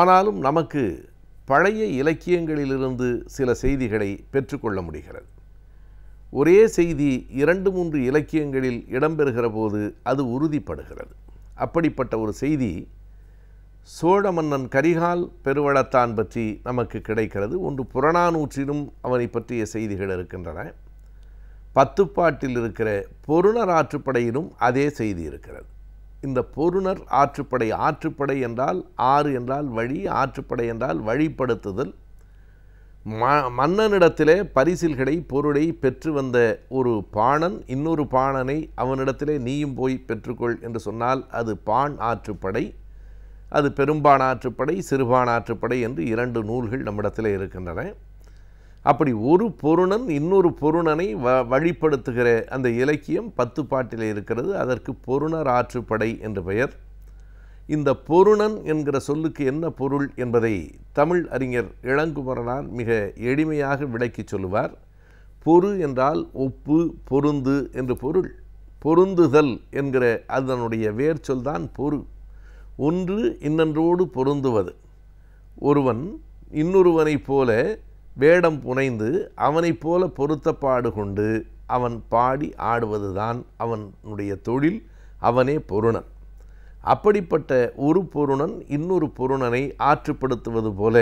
ஆனாலும் நமக்கு பழைய இலக்கியங்களிலிருந்து சில செய்திகளை பெற்றுக்கொள்ள முடிகிறது ஒரே செய்தி இரண்டு மூன்று இலக்கியங்களில் இடம்பெறுகிற போது அது உறுதிப்படுகிறது அப்படிப்பட்ட ஒரு செய்தி சோழ மன்னன் கரிகால் பெருவளத்தான் பற்றி நமக்கு கிடைக்கிறது ஒன்று புறநானூற்றிலும் அவனை பற்றிய செய்திகள் இருக்கின்றன பத்துப்பாட்டில் இருக்கிற பொருணராற்றுப்படையிலும் அதே செய்தி இருக்கிறது இந்த பொருணர் ஆற்றுப்படை ஆற்றுப்படை என்றால் ஆறு என்றால் வழி ஆற்றுப்படை என்றால் வழிப்படுத்துதல் ம மன்னனிடத்திலே பரிசில்களை பொருளை பெற்று வந்த ஒரு பாணன் இன்னொரு பாணனை அவனிடத்திலே நீயும் போய் பெற்றுக்கொள் என்று சொன்னால் அது பாண் ஆற்றுப்படை அது பெரும்பான் ஆற்றுப்படை சிறுபான் ஆற்றுப்படை என்று இரண்டு நூல்கள் நம்மிடத்தில் இருக்கின்றன அப்படி ஒரு பொருணன் இன்னொரு பொருணனை வ வழிப்படுத்துகிற அந்த இலக்கியம் பத்து பாட்டில் இருக்கிறது அதற்கு பொருணர் ஆற்றுப்படை என்று பெயர் இந்த பொருணன் என்கிற சொல்லுக்கு என்ன பொருள் என்பதை தமிழ் அறிஞர் இளங்குமரனார் மிக எளிமையாக விளக்கி சொல்லுவார் பொறு என்றால் ஒப்பு பொருந்து என்று பொருள் பொருந்துதல் என்கிற அதனுடைய வேர் சொல்தான் பொறு ஒன்று இன்னன்றோடு பொருந்துவது ஒருவன் இன்னொருவனைப் போல வேடம் புனைந்து அவனைப் போல பொருத்தப்பாடு கொண்டு அவன் பாடி ஆடுவதுதான் அவனுடைய தொழில் அவனே பொருணன் அப்படிப்பட்ட ஒரு பொருணன் இன்னொரு பொருணனை ஆற்றுப்படுத்துவது போல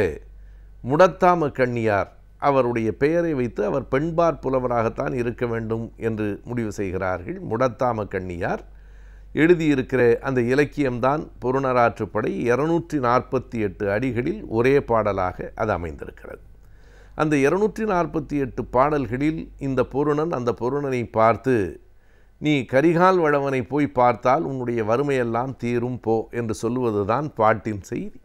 முடத்தாம கண்ணியார் அவருடைய பெயரை வைத்து அவர் பெண்பார் புலவராகத்தான் இருக்க வேண்டும் என்று முடிவு செய்கிறார்கள் முடத்தாம கண்ணியார் எழுதியிருக்கிற அந்த இலக்கியம்தான் பொருணராற்றுப்படை இருநூற்றி நாற்பத்தி எட்டு அடிகளில் ஒரே பாடலாக அது அமைந்திருக்கிறது அந்த இருநூற்றி நாற்பத்தி எட்டு பாடல்களில் இந்த பொருணன் அந்த பொருணனை பார்த்து நீ கரிகால் வளவனை போய் பார்த்தால் உன்னுடைய வறுமையெல்லாம் தீரும் போ என்று சொல்லுவதுதான் பாட்டின் செய்தி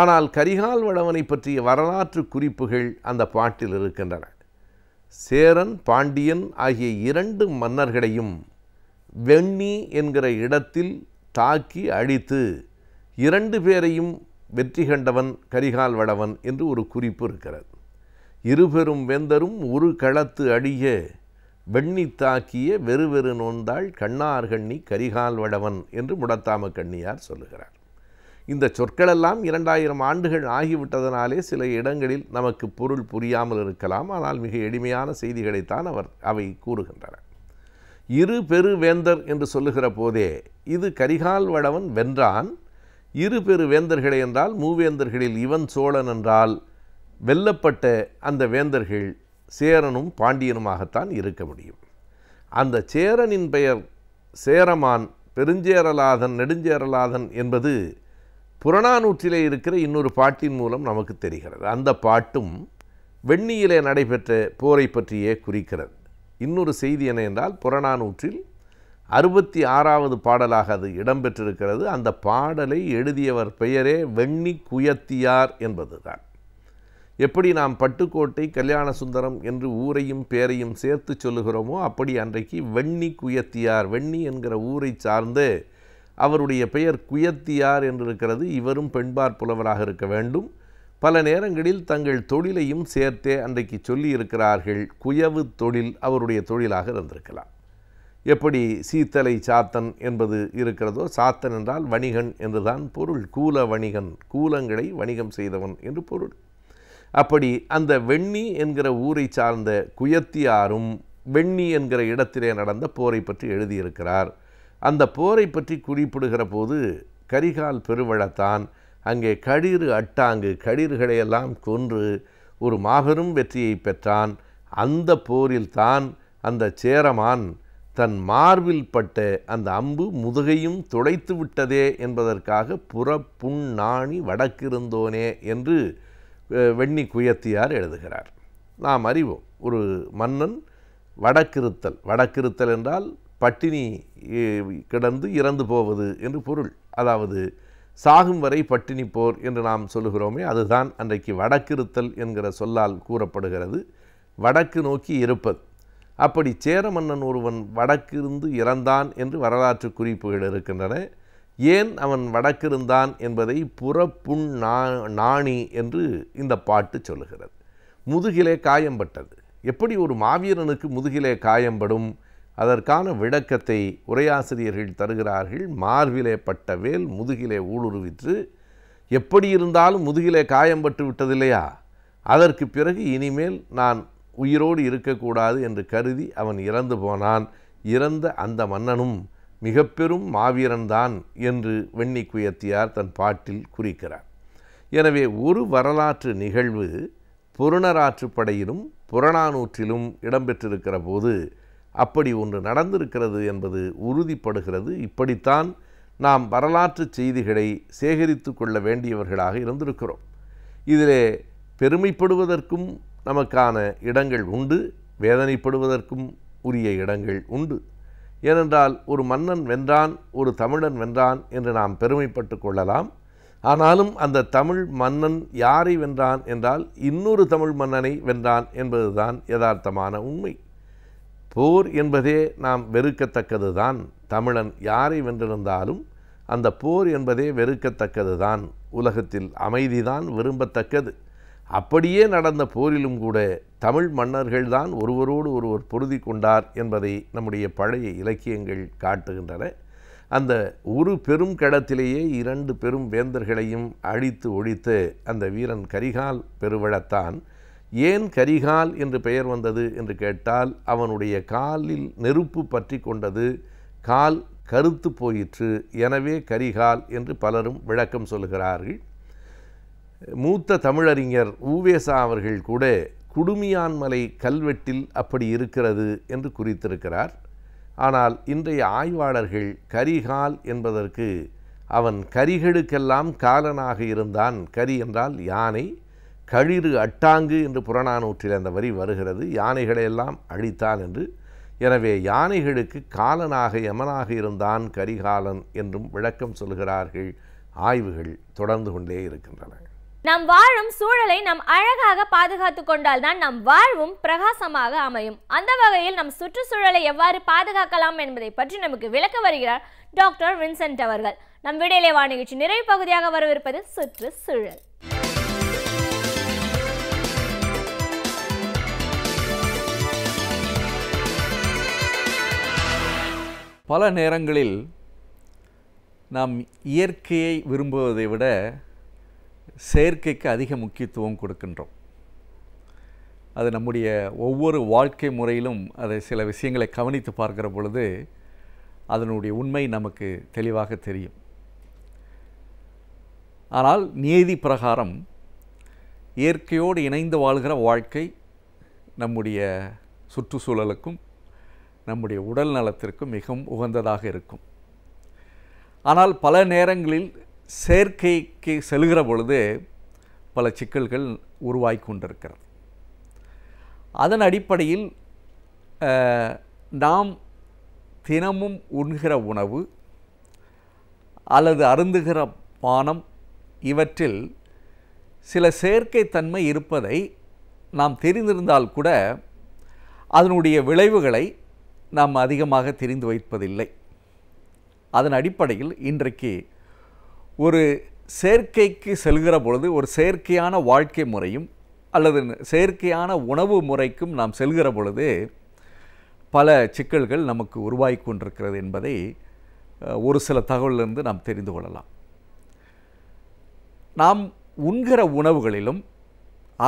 ஆனால் கரிகால் வளவனை பற்றிய வரலாற்று குறிப்புகள் அந்த பாட்டில் இருக்கின்றன சேரன் பாண்டியன் ஆகிய இரண்டு மன்னர்களையும் வெண்ணி என்கிற இடத்தில் தாக்கி அழித்து இரண்டு பேரையும் வெற்றி கண்டவன் கரிகால் வளவன் என்று ஒரு குறிப்பு இருக்கிறது இருபெரும் வெந்தரும் ஒரு களத்து அடிய வெண்ணி தாக்கிய வெறு நோந்தாள் கண்ணார் கண்ணி கரிகால் வடவன் என்று முடத்தாம கண்ணியார் சொல்லுகிறார் இந்த சொற்களெல்லாம் இரண்டாயிரம் ஆண்டுகள் ஆகிவிட்டதனாலே சில இடங்களில் நமக்கு பொருள் புரியாமல் இருக்கலாம் ஆனால் மிக எளிமையான செய்திகளைத்தான் அவர் அவை கூறுகின்றன இரு பெருவேந்தர் என்று சொல்லுகிற போதே இது கரிகால் வடவன் வென்றான் இரு பெருவேந்தர்களை என்றால் மூவேந்தர்களில் இவன் சோழன் என்றால் வெல்லப்பட்ட அந்த வேந்தர்கள் சேரனும் பாண்டியனுமாகத்தான் இருக்க முடியும் அந்த சேரனின் பெயர் சேரமான் பெருஞ்சேரலாதன் நெடுஞ்சேரலாதன் என்பது புறநானூற்றிலே இருக்கிற இன்னொரு பாட்டின் மூலம் நமக்கு தெரிகிறது அந்த பாட்டும் வெண்ணியிலே நடைபெற்ற போரை பற்றியே குறிக்கிறது இன்னொரு செய்தி என்ன என்றால் புறநானூற்றில் அறுபத்தி ஆறாவது பாடலாக அது இடம்பெற்றிருக்கிறது அந்த பாடலை எழுதியவர் பெயரே வெண்ணி குயத்தியார் என்பதுதான் எப்படி நாம் பட்டுக்கோட்டை கல்யாண சுந்தரம் என்று ஊரையும் பேரையும் சேர்த்து சொல்லுகிறோமோ அப்படி அன்றைக்கு வெண்ணி குயத்தியார் வெண்ணி என்கிற ஊரை சார்ந்து அவருடைய பெயர் குயத்தியார் என்று இருக்கிறது இவரும் பெண்பார் புலவராக இருக்க வேண்டும் பல நேரங்களில் தங்கள் தொழிலையும் சேர்த்தே அன்றைக்கு சொல்லியிருக்கிறார்கள் குயவு தொழில் அவருடைய தொழிலாக இருந்திருக்கலாம் எப்படி சீத்தலை சாத்தன் என்பது இருக்கிறதோ சாத்தன் என்றால் வணிகன் என்றுதான் பொருள் கூல வணிகன் கூலங்களை வணிகம் செய்தவன் என்று பொருள் அப்படி அந்த வெண்ணி என்கிற ஊரை சார்ந்த குயத்தியாரும் வெண்ணி என்கிற இடத்திலே நடந்த போரை பற்றி எழுதியிருக்கிறார் அந்த போரை பற்றி குறிப்பிடுகிற போது கரிகால் பெருவளத்தான் அங்கே கடிறு அட்டாங்கு கடிர்களையெல்லாம் கொன்று ஒரு மாபெரும் வெற்றியை பெற்றான் அந்த போரில்தான் அந்த சேரமான் தன் மார்பில் பட்ட அந்த அம்பு முதுகையும் துடைத்து விட்டதே என்பதற்காக புறப்புண்ணாணி வடக்கிருந்தோனே என்று வெண்ணி குயத்தியார் எழுதுகிறார் நாம் அறிவோம் ஒரு மன்னன் வடக்கிருத்தல் வடக்கிருத்தல் என்றால் பட்டினி கிடந்து இறந்து போவது என்று பொருள் அதாவது சாகும் வரை பட்டினி போர் என்று நாம் சொல்லுகிறோமே அதுதான் அன்றைக்கு வடக்கிருத்தல் என்கிற சொல்லால் கூறப்படுகிறது வடக்கு நோக்கி இருப்பது அப்படி சேர மன்னன் ஒருவன் வடக்கிருந்து இறந்தான் என்று வரலாற்று குறிப்புகள் இருக்கின்றன ஏன் அவன் வடக்கிருந்தான் என்பதை புறப்புண் நா நாணி என்று இந்த பாட்டு சொல்லுகிறது முதுகிலே காயம்பட்டது எப்படி ஒரு மாவீரனுக்கு முதுகிலே காயம்படும் அதற்கான விளக்கத்தை உரையாசிரியர்கள் தருகிறார்கள் மார்பிலே பட்ட வேல் முதுகிலே ஊடுருவிற்று எப்படி இருந்தாலும் முதுகிலே காயம்பட்டு விட்டதில்லையா அதற்கு பிறகு இனிமேல் நான் உயிரோடு இருக்கக்கூடாது என்று கருதி அவன் இறந்து போனான் இறந்த அந்த மன்னனும் மிக பெரும் மாவீரன்தான் என்று வெண்ணி குயத்தியார் தன் பாட்டில் குறிக்கிறார் எனவே ஒரு வரலாற்று நிகழ்வு புறநராற்று படையிலும் புறநானூற்றிலும் இடம்பெற்றிருக்கிற போது அப்படி ஒன்று நடந்திருக்கிறது என்பது உறுதிப்படுகிறது இப்படித்தான் நாம் வரலாற்று செய்திகளை சேகரித்து கொள்ள வேண்டியவர்களாக இருந்திருக்கிறோம் இதிலே பெருமைப்படுவதற்கும் நமக்கான இடங்கள் உண்டு வேதனைப்படுவதற்கும் உரிய இடங்கள் உண்டு ஏனென்றால் ஒரு மன்னன் வென்றான் ஒரு தமிழன் வென்றான் என்று நாம் பெருமைப்பட்டு கொள்ளலாம் ஆனாலும் அந்த தமிழ் மன்னன் யாரை வென்றான் என்றால் இன்னொரு தமிழ் மன்னனை வென்றான் என்பதுதான் யதார்த்தமான உண்மை போர் என்பதே நாம் வெறுக்கத்தக்கது தான் தமிழன் யாரை வென்றிருந்தாலும் அந்த போர் என்பதே வெறுக்கத்தக்கது தான் உலகத்தில் அமைதிதான் விரும்பத்தக்கது அப்படியே நடந்த போரிலும் கூட தமிழ் மன்னர்கள்தான் ஒருவரோடு ஒருவர் பொருதி கொண்டார் என்பதை நம்முடைய பழைய இலக்கியங்கள் காட்டுகின்றன அந்த ஒரு பெரும் கடத்திலேயே இரண்டு பெரும் வேந்தர்களையும் அழித்து ஒழித்து அந்த வீரன் கரிகால் பெருவழத்தான் ஏன் கரிகால் என்று பெயர் வந்தது என்று கேட்டால் அவனுடைய காலில் நெருப்பு பற்றி கொண்டது கால் கருத்து போயிற்று எனவே கரிகால் என்று பலரும் விளக்கம் சொல்கிறார்கள் மூத்த தமிழறிஞர் ஊவேசா அவர்கள் கூட குடுமியான்மலை கல்வெட்டில் அப்படி இருக்கிறது என்று குறித்திருக்கிறார் ஆனால் இன்றைய ஆய்வாளர்கள் கரிகால் என்பதற்கு அவன் கரிகளுக்கெல்லாம் காலனாக இருந்தான் கரி என்றால் யானை கழிறு அட்டாங்கு என்று புறநானூற்றில் அந்த வரி வருகிறது யானைகளையெல்லாம் அழித்தான் என்று எனவே யானைகளுக்கு காலனாக யமனாக இருந்தான் கரிகாலன் என்றும் விளக்கம் சொல்கிறார்கள் ஆய்வுகள் தொடர்ந்து கொண்டே இருக்கின்றன நாம் வாழும் சூழலை நம் அழகாக பாதுகாத்து கொண்டால் தான் நம் வாழ்வும் பிரகாசமாக அமையும் அந்த வகையில் நம் சுற்றுச்சூழலை எவ்வாறு பாதுகாக்கலாம் என்பதை பற்றி நமக்கு விளக்க வருகிறார் டாக்டர் வின்சென்ட் அவர்கள் நம் விடையிலே வா நிறைவு பகுதியாக வரவிருப்பது சுற்றுச்சூழல் பல நேரங்களில் நாம் இயற்கையை விரும்புவதை விட செயற்கைக்கு அதிக முக்கியத்துவம் கொடுக்கின்றோம் அது நம்முடைய ஒவ்வொரு வாழ்க்கை முறையிலும் அதை சில விஷயங்களை கவனித்து பார்க்கிற பொழுது அதனுடைய உண்மை நமக்கு தெளிவாக தெரியும் ஆனால் நீதி பிரகாரம் இயற்கையோடு இணைந்து வாழ்கிற வாழ்க்கை நம்முடைய சுற்றுச்சூழலுக்கும் நம்முடைய உடல் நலத்திற்கும் மிகவும் உகந்ததாக இருக்கும் ஆனால் பல நேரங்களில் செயற்கைக்கு செல்கிற பொழுது பல சிக்கல்கள் உருவாகி கொண்டிருக்கிறது அதன் அடிப்படையில் நாம் தினமும் உண்கிற உணவு அல்லது அருந்துகிற பானம் இவற்றில் சில செயற்கைத்தன்மை இருப்பதை நாம் தெரிந்திருந்தால் கூட அதனுடைய விளைவுகளை நாம் அதிகமாக தெரிந்து வைப்பதில்லை அதன் அடிப்படையில் இன்றைக்கு ஒரு செயற்கைக்கு செல்கிற பொழுது ஒரு செயற்கையான வாழ்க்கை முறையும் அல்லது செயற்கையான உணவு முறைக்கும் நாம் செல்கிற பொழுது பல சிக்கல்கள் நமக்கு உருவாகி கொண்டிருக்கிறது என்பதை ஒரு சில தகவலிருந்து நாம் தெரிந்து கொள்ளலாம் நாம் உண்கிற உணவுகளிலும்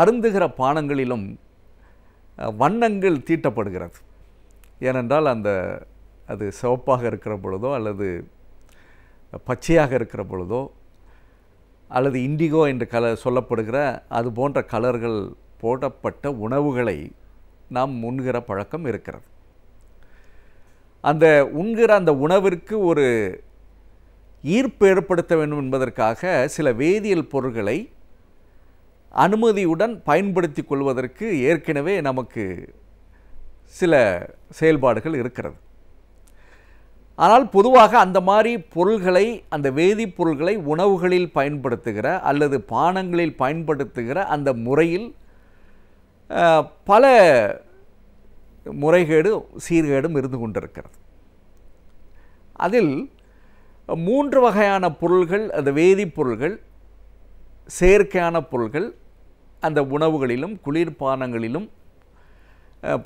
அருந்துகிற பானங்களிலும் வண்ணங்கள் தீட்டப்படுகிறது ஏனென்றால் அந்த அது சிவப்பாக இருக்கிற பொழுதோ அல்லது பச்சையாக இருக்கிற பொழுதோ அல்லது இண்டிகோ என்று கல சொல்லப்படுகிற அது போன்ற கலர்கள் போடப்பட்ட உணவுகளை நாம் உண்கிற பழக்கம் இருக்கிறது அந்த உண்கிற அந்த உணவிற்கு ஒரு ஈர்ப்பு ஏற்படுத்த வேண்டும் என்பதற்காக சில வேதியியல் பொருட்களை அனுமதியுடன் பயன்படுத்தி கொள்வதற்கு ஏற்கனவே நமக்கு சில செயல்பாடுகள் இருக்கிறது ஆனால் பொதுவாக அந்த மாதிரி பொருள்களை அந்த வேதிப்பொருள்களை உணவுகளில் பயன்படுத்துகிற அல்லது பானங்களில் பயன்படுத்துகிற அந்த முறையில் பல முறைகேடு சீர்கேடும் இருந்து கொண்டிருக்கிறது அதில் மூன்று வகையான பொருள்கள் அந்த வேதிப்பொருள்கள் செயற்கையான பொருள்கள் அந்த உணவுகளிலும் குளிர்பானங்களிலும்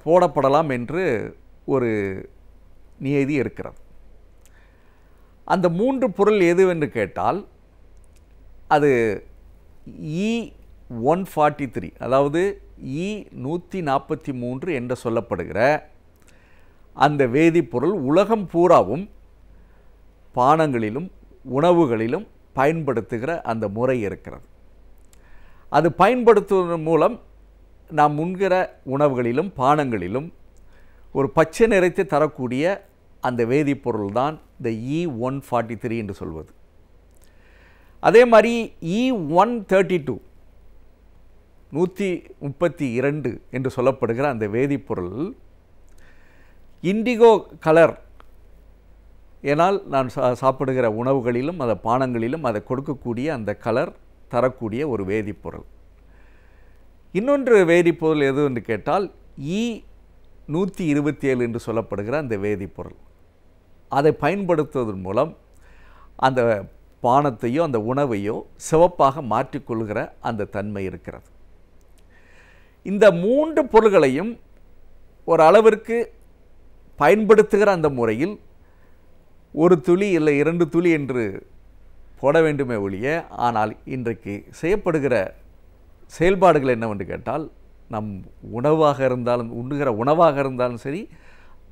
போடப்படலாம் என்று ஒரு நியதி இருக்கிறது அந்த மூன்று பொருள் எதுவென்று கேட்டால் அது இ ஒன் ஃபார்ட்டி த்ரீ அதாவது இ e நூற்றி நாற்பத்தி மூன்று என்று சொல்லப்படுகிற அந்த வேதிப்பொருள் உலகம் பூராவும் பானங்களிலும் உணவுகளிலும் பயன்படுத்துகிற அந்த முறை இருக்கிறது அது பயன்படுத்துவதன் மூலம் நாம் உண்கிற உணவுகளிலும் பானங்களிலும் ஒரு பச்சை நிறத்தை தரக்கூடிய அந்த வேதிப்பொருள் தான் இந்த இ ஒன் ஃபார்ட்டி த்ரீ என்று சொல்வது அதே மாதிரி இ ஒன் தேர்ட்டி டூ நூற்றி முப்பத்தி இரண்டு என்று சொல்லப்படுகிற அந்த வேதிப்பொருள் இண்டிகோ கலர் ஏனால் நான் சா சாப்பிடுகிற உணவுகளிலும் அதை பானங்களிலும் அதை கொடுக்கக்கூடிய அந்த கலர் தரக்கூடிய ஒரு வேதிப்பொருள் இன்னொன்று வேதிப்பொருள் எது என்று கேட்டால் இ e நூற்றி இருபத்தி ஏழு என்று சொல்லப்படுகிற அந்த வேதிப்பொருள் அதை பயன்படுத்துவதன் மூலம் அந்த பானத்தையோ அந்த உணவையோ சிவப்பாக மாற்றிக்கொள்கிற அந்த தன்மை இருக்கிறது இந்த மூன்று பொருள்களையும் ஒரு அளவிற்கு பயன்படுத்துகிற அந்த முறையில் ஒரு துளி இல்லை இரண்டு துளி என்று போட வேண்டுமே ஒழிய ஆனால் இன்றைக்கு செய்யப்படுகிற செயல்பாடுகள் என்னவென்று கேட்டால் நம் உணவாக இருந்தாலும் உண்ணுகிற உணவாக இருந்தாலும் சரி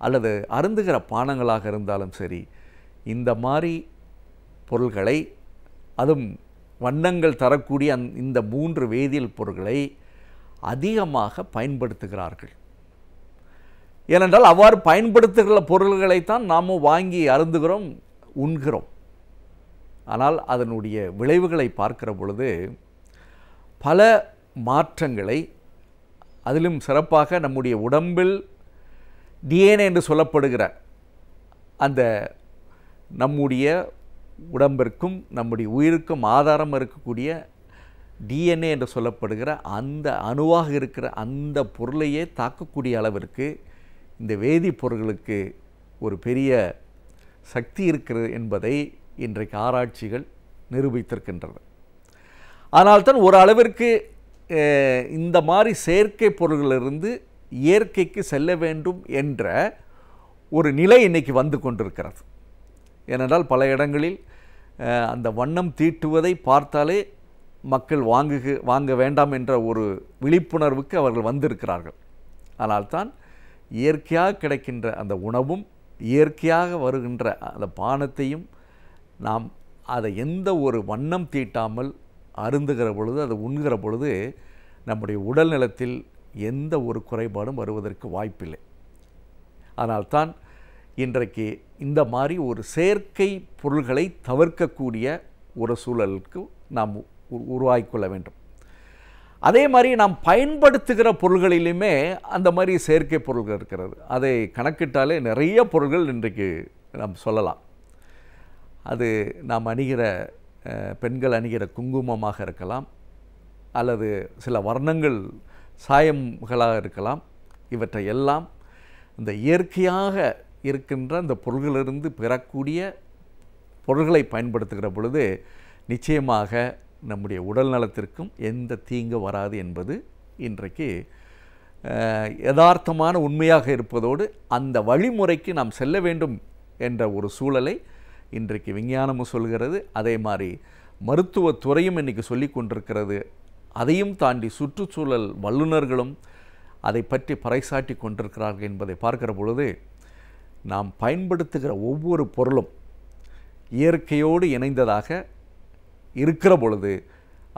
அல்லது அருந்துகிற பானங்களாக இருந்தாலும் சரி இந்த மாதிரி பொருள்களை அதுவும் வண்ணங்கள் தரக்கூடிய அந் இந்த மூன்று வேதியியல் பொருட்களை அதிகமாக பயன்படுத்துகிறார்கள் ஏனென்றால் அவ்வாறு பயன்படுத்துகிற பொருள்களைத்தான் நாம் வாங்கி அருந்துகிறோம் உண்கிறோம் ஆனால் அதனுடைய விளைவுகளை பார்க்கிற பொழுது பல மாற்றங்களை அதிலும் சிறப்பாக நம்முடைய உடம்பில் டிஎன்ஏ என்று சொல்லப்படுகிற அந்த நம்முடைய உடம்பிற்கும் நம்முடைய உயிருக்கும் ஆதாரம் இருக்கக்கூடிய டிஎன்ஏ என்று சொல்லப்படுகிற அந்த அணுவாக இருக்கிற அந்த பொருளையே தாக்கக்கூடிய அளவிற்கு இந்த வேதிப்பொருள்களுக்கு ஒரு பெரிய சக்தி இருக்கிறது என்பதை இன்றைக்கு ஆராய்ச்சிகள் நிரூபித்திருக்கின்றன அதனால்தான் ஒரு அளவிற்கு இந்த மாதிரி செயற்கை பொருள்களிலிருந்து இயற்கைக்கு செல்ல வேண்டும் என்ற ஒரு நிலை இன்னைக்கு வந்து கொண்டிருக்கிறது ஏனென்றால் பல இடங்களில் அந்த வண்ணம் தீட்டுவதை பார்த்தாலே மக்கள் வாங்குக வாங்க வேண்டாம் என்ற ஒரு விழிப்புணர்வுக்கு அவர்கள் வந்திருக்கிறார்கள் ஆனால் தான் இயற்கையாக கிடைக்கின்ற அந்த உணவும் இயற்கையாக வருகின்ற அந்த பானத்தையும் நாம் அதை எந்த ஒரு வண்ணம் தீட்டாமல் அருந்துகிற பொழுது அதை உண்கிற பொழுது நம்முடைய உடல் நலத்தில் எந்த ஒரு குறைபாடும் வருவதற்கு வாய்ப்பில்லை அதனால்தான் இன்றைக்கு இந்த மாதிரி ஒரு செயற்கை பொருள்களை தவிர்க்கக்கூடிய ஒரு சூழலுக்கு நாம் உருவாக்கிக்கொள்ள வேண்டும் அதே மாதிரி நாம் பயன்படுத்துகிற பொருள்களிலுமே அந்த மாதிரி செயற்கை பொருள்கள் இருக்கிறது அதை கணக்கிட்டாலே நிறைய பொருள்கள் இன்றைக்கு நாம் சொல்லலாம் அது நாம் அணிகிற பெண்கள் அணிகிற குங்குமமாக இருக்கலாம் அல்லது சில வர்ணங்கள் சாயம்களாக இருக்கலாம் இவற்றை எல்லாம் இந்த இயற்கையாக இருக்கின்ற அந்த பொருள்களிலிருந்து பெறக்கூடிய பொருள்களை பயன்படுத்துகிற பொழுது நிச்சயமாக நம்முடைய உடல் நலத்திற்கும் எந்த தீங்கு வராது என்பது இன்றைக்கு யதார்த்தமான உண்மையாக இருப்பதோடு அந்த வழிமுறைக்கு நாம் செல்ல வேண்டும் என்ற ஒரு சூழலை இன்றைக்கு விஞ்ஞானமும் சொல்கிறது அதே மாதிரி மருத்துவத்துறையும் இன்றைக்கி சொல்லி கொண்டிருக்கிறது அதையும் தாண்டி சுற்றுச்சூழல் வல்லுநர்களும் அதை பற்றி பறைசாட்டி கொண்டிருக்கிறார்கள் என்பதை பார்க்கிற பொழுது நாம் பயன்படுத்துகிற ஒவ்வொரு பொருளும் இயற்கையோடு இணைந்ததாக இருக்கிற பொழுது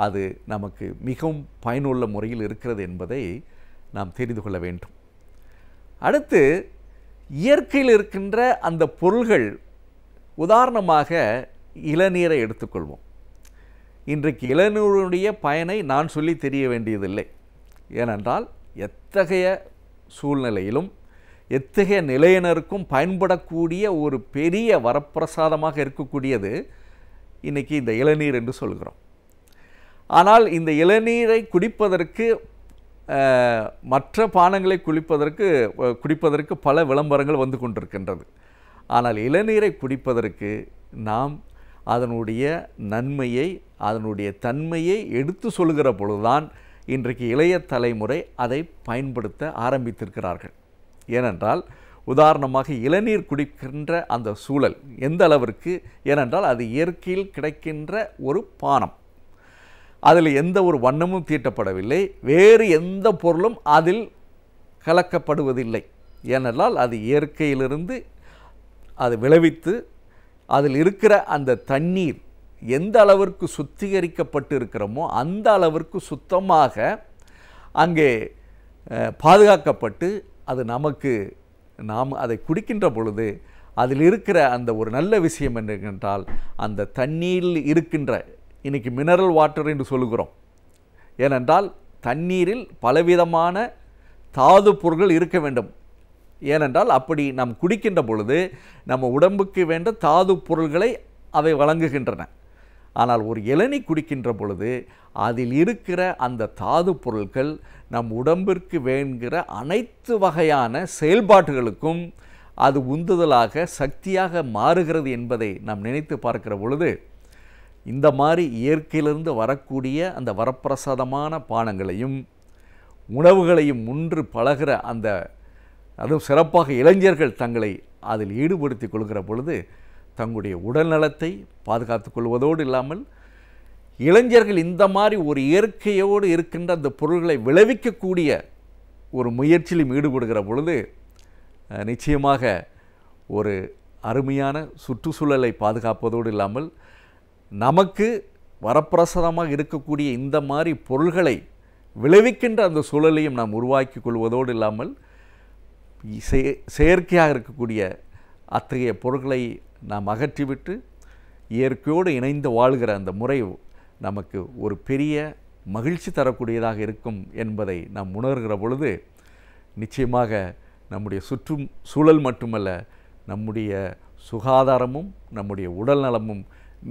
அது நமக்கு மிகவும் பயனுள்ள முறையில் இருக்கிறது என்பதை நாம் தெரிந்து கொள்ள வேண்டும் அடுத்து இயற்கையில் இருக்கின்ற அந்த பொருள்கள் உதாரணமாக இளநீரை எடுத்துக்கொள்வோம் இன்றைக்கு இளைஞருடைய பயனை நான் சொல்லி தெரிய வேண்டியதில்லை ஏனென்றால் எத்தகைய சூழ்நிலையிலும் எத்தகைய நிலையினருக்கும் பயன்படக்கூடிய ஒரு பெரிய வரப்பிரசாதமாக இருக்கக்கூடியது இன்றைக்கி இந்த இளநீர் என்று சொல்கிறோம் ஆனால் இந்த இளநீரை குடிப்பதற்கு மற்ற பானங்களை குளிப்பதற்கு குடிப்பதற்கு பல விளம்பரங்கள் வந்து கொண்டிருக்கின்றது ஆனால் இளநீரை குடிப்பதற்கு நாம் அதனுடைய நன்மையை அதனுடைய தன்மையை எடுத்து சொல்கிற பொழுதுதான் இன்றைக்கு இளைய தலைமுறை அதை பயன்படுத்த ஆரம்பித்திருக்கிறார்கள் ஏனென்றால் உதாரணமாக இளநீர் குடிக்கின்ற அந்த சூழல் எந்த அளவிற்கு ஏனென்றால் அது இயற்கையில் கிடைக்கின்ற ஒரு பானம் அதில் எந்த ஒரு வண்ணமும் தீட்டப்படவில்லை வேறு எந்த பொருளும் அதில் கலக்கப்படுவதில்லை ஏனென்றால் அது இயற்கையிலிருந்து அது விளைவித்து அதில் இருக்கிற அந்த தண்ணீர் எந்த அளவிற்கு சுத்திகரிக்கப்பட்டு இருக்கிறோமோ அந்த அளவிற்கு சுத்தமாக அங்கே பாதுகாக்கப்பட்டு அது நமக்கு நாம் அதை குடிக்கின்ற பொழுது அதில் இருக்கிற அந்த ஒரு நல்ல விஷயம் என்னென்றால் அந்த தண்ணீரில் இருக்கின்ற இன்றைக்கி மினரல் வாட்டர் என்று சொல்லுகிறோம் ஏனென்றால் தண்ணீரில் பலவிதமான தாது பொருட்கள் இருக்க வேண்டும் ஏனென்றால் அப்படி நாம் குடிக்கின்ற பொழுது நம்ம உடம்புக்கு வேண்ட தாது பொருள்களை அவை வழங்குகின்றன ஆனால் ஒரு இளநீ குடிக்கின்ற பொழுது அதில் இருக்கிற அந்த தாது பொருட்கள் நம் உடம்பிற்கு வேண்கிற அனைத்து வகையான செயல்பாடுகளுக்கும் அது உந்துதலாக சக்தியாக மாறுகிறது என்பதை நாம் நினைத்து பார்க்கிற பொழுது இந்த மாதிரி இயற்கையிலிருந்து வரக்கூடிய அந்த வரப்பிரசாதமான பானங்களையும் உணவுகளையும் முன்று பழகிற அந்த அதுவும் சிறப்பாக இளைஞர்கள் தங்களை அதில் ஈடுபடுத்தி கொள்கிற பொழுது தங்களுடைய உடல்நலத்தை பாதுகாத்து கொள்வதோடு இல்லாமல் இளைஞர்கள் இந்த மாதிரி ஒரு இயற்கையோடு இருக்கின்ற அந்த பொருள்களை விளைவிக்கக்கூடிய ஒரு முயற்சியிலும் ஈடுபடுகிற பொழுது நிச்சயமாக ஒரு அருமையான சுற்றுச்சூழலை பாதுகாப்பதோடு இல்லாமல் நமக்கு வரப்பிரசாதமாக இருக்கக்கூடிய இந்த மாதிரி பொருள்களை விளைவிக்கின்ற அந்த சூழலையும் நாம் உருவாக்கி கொள்வதோடு இல்லாமல் செயற்கையாக இருக்கக்கூடிய அத்தகைய பொருட்களை நாம் அகற்றிவிட்டு இயற்கையோடு இணைந்து வாழ்கிற அந்த முறை நமக்கு ஒரு பெரிய மகிழ்ச்சி தரக்கூடியதாக இருக்கும் என்பதை நாம் உணர்கிற பொழுது நிச்சயமாக நம்முடைய சுற்றும் சூழல் மட்டுமல்ல நம்முடைய சுகாதாரமும் நம்முடைய உடல் நலமும்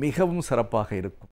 மிகவும் சிறப்பாக இருக்கும்